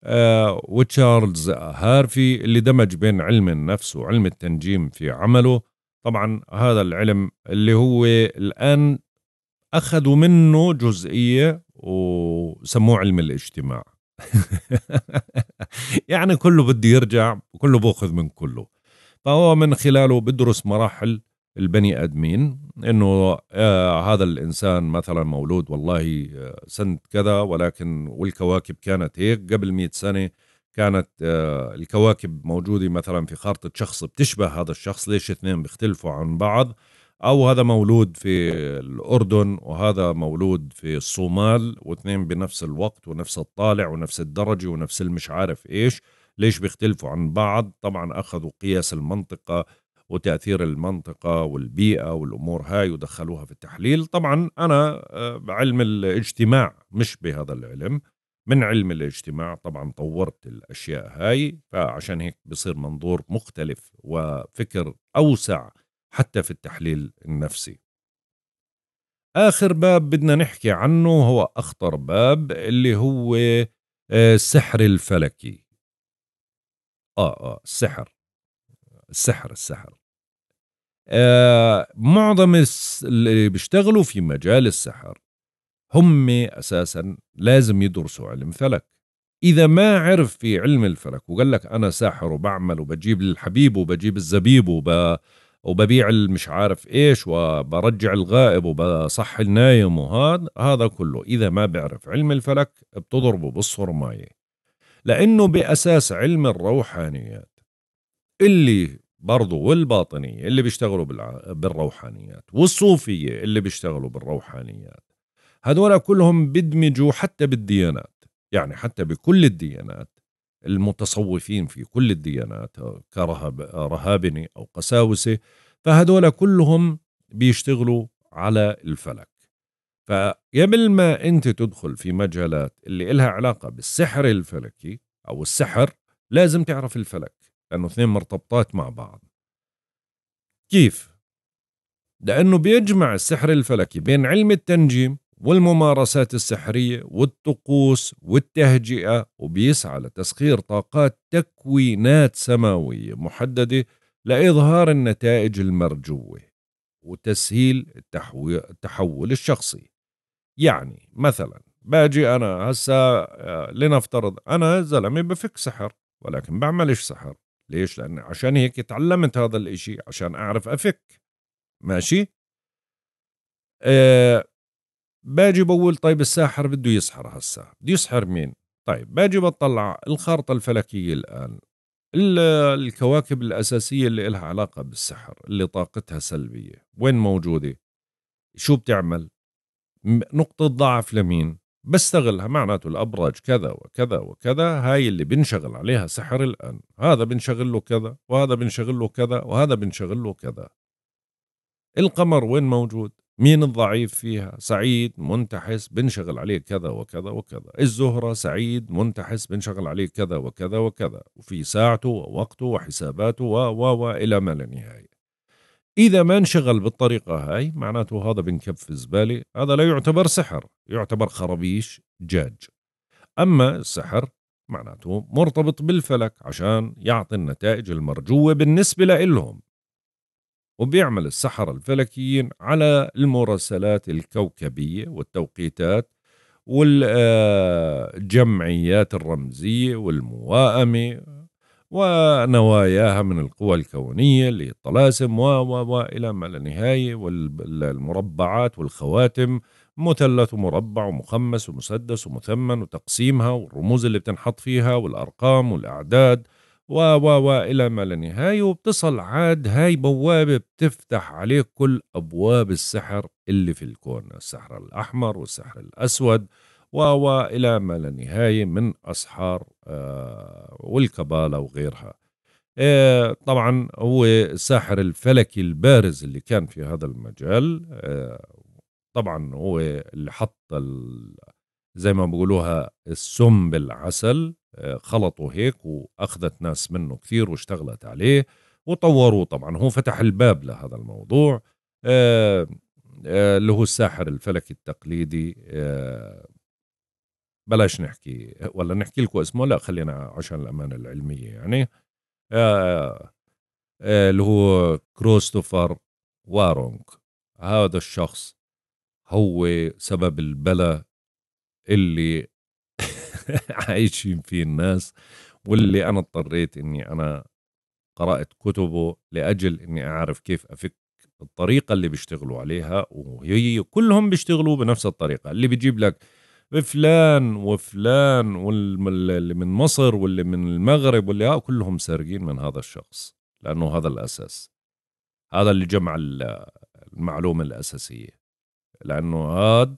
آه، وتشارلز هارفي اللي دمج بين علم النفس وعلم التنجيم في عمله طبعا هذا العلم اللي هو الآن أخذوا منه جزئية وسموه علم الاجتماع *laughs* يعني كله بده يرجع وكله بأخذ من كله فهو من خلاله بدرس مراحل البني ادمين انه آه هذا الانسان مثلا مولود والله آه، سنه كذا ولكن والكواكب كانت هيك قبل 100 سنه كانت آه الكواكب موجوده مثلا في خارطه شخص بتشبه هذا الشخص ليش اثنين بيختلفوا عن بعض او هذا مولود في الاردن وهذا مولود في الصومال واثنين بنفس الوقت ونفس الطالع ونفس الدرجه ونفس المش عارف ايش ليش بيختلفوا عن بعض طبعا اخذوا قياس المنطقه وتاثير المنطقه والبيئه والامور هاي ودخلوها في التحليل طبعا انا بعلم آه، الاجتماع مش بهذا العلم من علم الاجتماع طبعا طورت الاشياء هاي فعشان هيك بصير منظور مختلف وفكر اوسع حتى في التحليل النفسي اخر باب بدنا نحكي عنه هو اخطر باب اللي هو آه، السحر الفلكي اه اه السحر السحر السحر آه معظم اللي بيشتغلوا في مجال السحر هم اساسا لازم يدرسوا علم فلك اذا ما عرف في علم الفلك وقال لك انا ساحر وبعمل وبجيب الحبيب وبجيب الزبيب وب وببيع المش عارف ايش وبرجع الغائب وبصحي النايم وهذا هذا كله اذا ما بيعرف علم الفلك بتضربه بالصرمايه لانه باساس علم الروحانيات اللي برضو والباطنية اللي بيشتغلوا بالروحانيات والصوفية اللي بيشتغلوا بالروحانيات هذول كلهم بيدمجوا حتى بالديانات يعني حتى بكل الديانات المتصوفين في كل الديانات كرهب رهابني أو قساوسة فهذول كلهم بيشتغلوا على الفلك فقبل ما أنت تدخل في مجالات اللي إلها علاقة بالسحر الفلكي أو السحر لازم تعرف الفلك لأنه اثنين مرتبطات مع بعض كيف؟ لأنه بيجمع السحر الفلكي بين علم التنجيم والممارسات السحرية والطقوس والتهجئة وبيسعى لتسخير طاقات تكوينات سماوية محددة لإظهار النتائج المرجوة وتسهيل التحول الشخصي يعني مثلا باجي أنا هسا آه، لنفترض أنا زلمة بفك سحر ولكن بعملش سحر ليش لان عشان هيك تعلمت هذا الاشي عشان اعرف افك ماشي أه باجي بقول طيب الساحر بده يسحر هسا بده يسحر مين طيب باجي بطلع الخارطة الفلكية الآن الكواكب الأساسية اللي لها علاقة بالسحر اللي طاقتها سلبية وين موجودة شو بتعمل نقطة ضعف لمين بستغلها معناته الابراج كذا وكذا وكذا هاي اللي بنشغل عليها سحر الان هذا بنشغل له كذا وهذا بنشغل له كذا وهذا بنشغل له كذا القمر وين موجود مين الضعيف فيها سعيد منتحس بنشغل عليه كذا وكذا وكذا الزهرة سعيد منتحس بنشغل عليه كذا وكذا وكذا وفي ساعته ووقته وحساباته و و إلى ما لا نهاية إذا ما انشغل بالطريقة هاي معناته هذا بنكب في الزبالة هذا لا يعتبر سحر يعتبر خرابيش جاج أما السحر معناته مرتبط بالفلك عشان يعطي النتائج المرجوة بالنسبة لإلهم وبيعمل السحرة الفلكيين على المراسلات الكوكبية والتوقيتات والجمعيات الرمزية والموائمة ونواياها من القوى الكونية اللي الطلاسم و و وإلى ما لا نهاية والمربعات والخواتم مثلث ومربع ومخمس ومسدس ومثمن وتقسيمها والرموز اللي بتنحط فيها والأرقام والأعداد و و وإلى ما لا نهاية وبتصل عاد هاي بوابة بتفتح عليك كل أبواب السحر اللي في الكون السحر الأحمر والسحر الأسود و وإلى ما لا نهاية من أسحار آه، والكبالة وغيرها آه، طبعا هو الساحر الفلكي البارز اللي كان في هذا المجال آه، طبعا هو اللي حط زي ما بيقولوها السم بالعسل خلطوا هيك واخذت ناس منه كثير واشتغلت عليه وطوروه طبعا هو فتح الباب لهذا الموضوع اللي هو الساحر الفلكي التقليدي بلاش نحكي ولا نحكي لكم اسمه لا خلينا عشان الأمانة العلمية يعني آه, آه، اللي هو كروستوفر وارونغ هذا الشخص هو سبب البلا اللي *laughs* عايشين فيه الناس واللي أنا اضطريت إني أنا قرأت كتبه لأجل إني أعرف كيف أفك الطريقة اللي بيشتغلوا عليها وهي كلهم بيشتغلوا بنفس الطريقة اللي بيجيب لك فلان وفلان واللي من مصر واللي من المغرب واللي كلهم سارقين من هذا الشخص لأنه هذا الأساس هذا اللي جمع المعلومة الأساسية لأنه هذا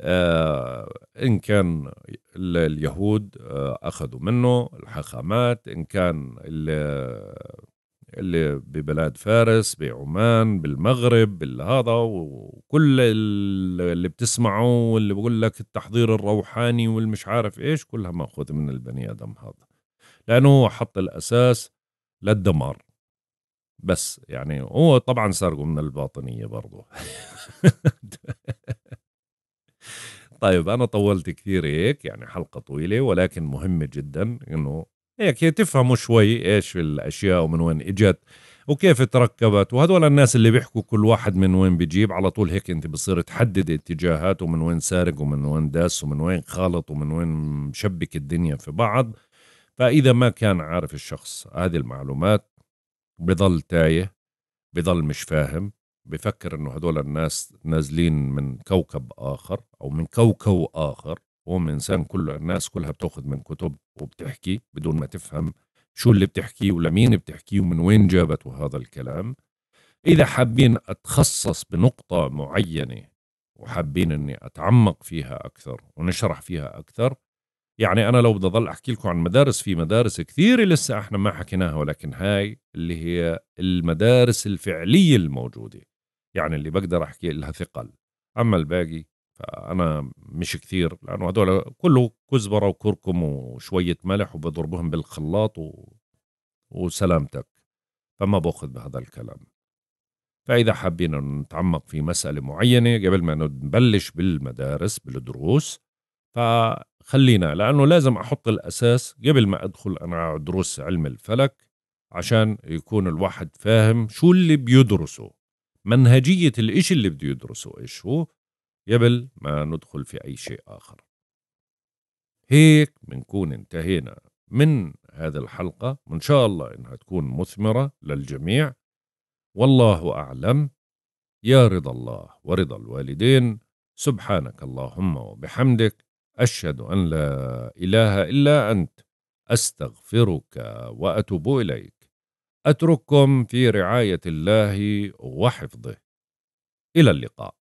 آه إن كان اليهود آه أخذوا منه الحاخامات إن كان اللي ببلاد فارس بعمان بالمغرب بالهذا وكل اللي بتسمعه واللي بقول لك التحضير الروحاني والمش عارف ايش كلها ماخوذ من البني ادم هذا لانه هو حط الاساس للدمار بس يعني هو طبعا سرقه من الباطنيه برضه *laughs* طيب انا طولت كثير هيك يعني حلقه طويله ولكن مهمه جدا انه هيك إيه، تفهموا شوي ايش الاشياء ومن وين اجت وكيف تركبت وهذول الناس اللي بيحكوا كل واحد من وين بيجيب على طول هيك انت بصير تحدد اتجاهاته ومن وين سارق ومن وين داس ومن وين خالط ومن وين مشبك الدنيا في بعض فاذا ما كان عارف الشخص هذه المعلومات بضل تايه بضل مش فاهم بفكر انه هذول الناس نازلين من كوكب اخر او من كوكو اخر وهو من انسان كل الناس كلها بتاخد من كتب وبتحكي بدون ما تفهم شو اللي بتحكيه ولمين بتحكيه ومن وين جابته هذا الكلام اذا حابين اتخصص بنقطه معينه وحابين اني اتعمق فيها اكثر ونشرح فيها اكثر يعني انا لو بدي اضل احكي لكم عن مدارس في مدارس كثيره لسه احنا ما حكيناها ولكن هاي اللي هي المدارس الفعليه الموجوده يعني اللي بقدر احكي لها ثقل اما الباقي انا مش كثير لانه هذول كله كزبره وكركم وشويه ملح وبضربهم بالخلاط و... وسلامتك فما باخذ بهذا الكلام فاذا حابين نتعمق في مساله معينه قبل ما نبلش بالمدارس بالدروس فخلينا لانه لازم احط الاساس قبل ما ادخل انا على دروس علم الفلك عشان يكون الواحد فاهم شو اللي بيدرسه منهجيه الإشي اللي بده يدرسه ايش هو قبل ما ندخل في أي شيء آخر هيك بنكون انتهينا من هذه الحلقة وإن شاء الله إنها تكون مثمرة للجميع والله أعلم يا رضا الله ورضا الوالدين سبحانك اللهم وبحمدك أشهد أن لا إله إلا أنت أستغفرك وأتوب إليك أترككم في رعاية الله وحفظه إلى اللقاء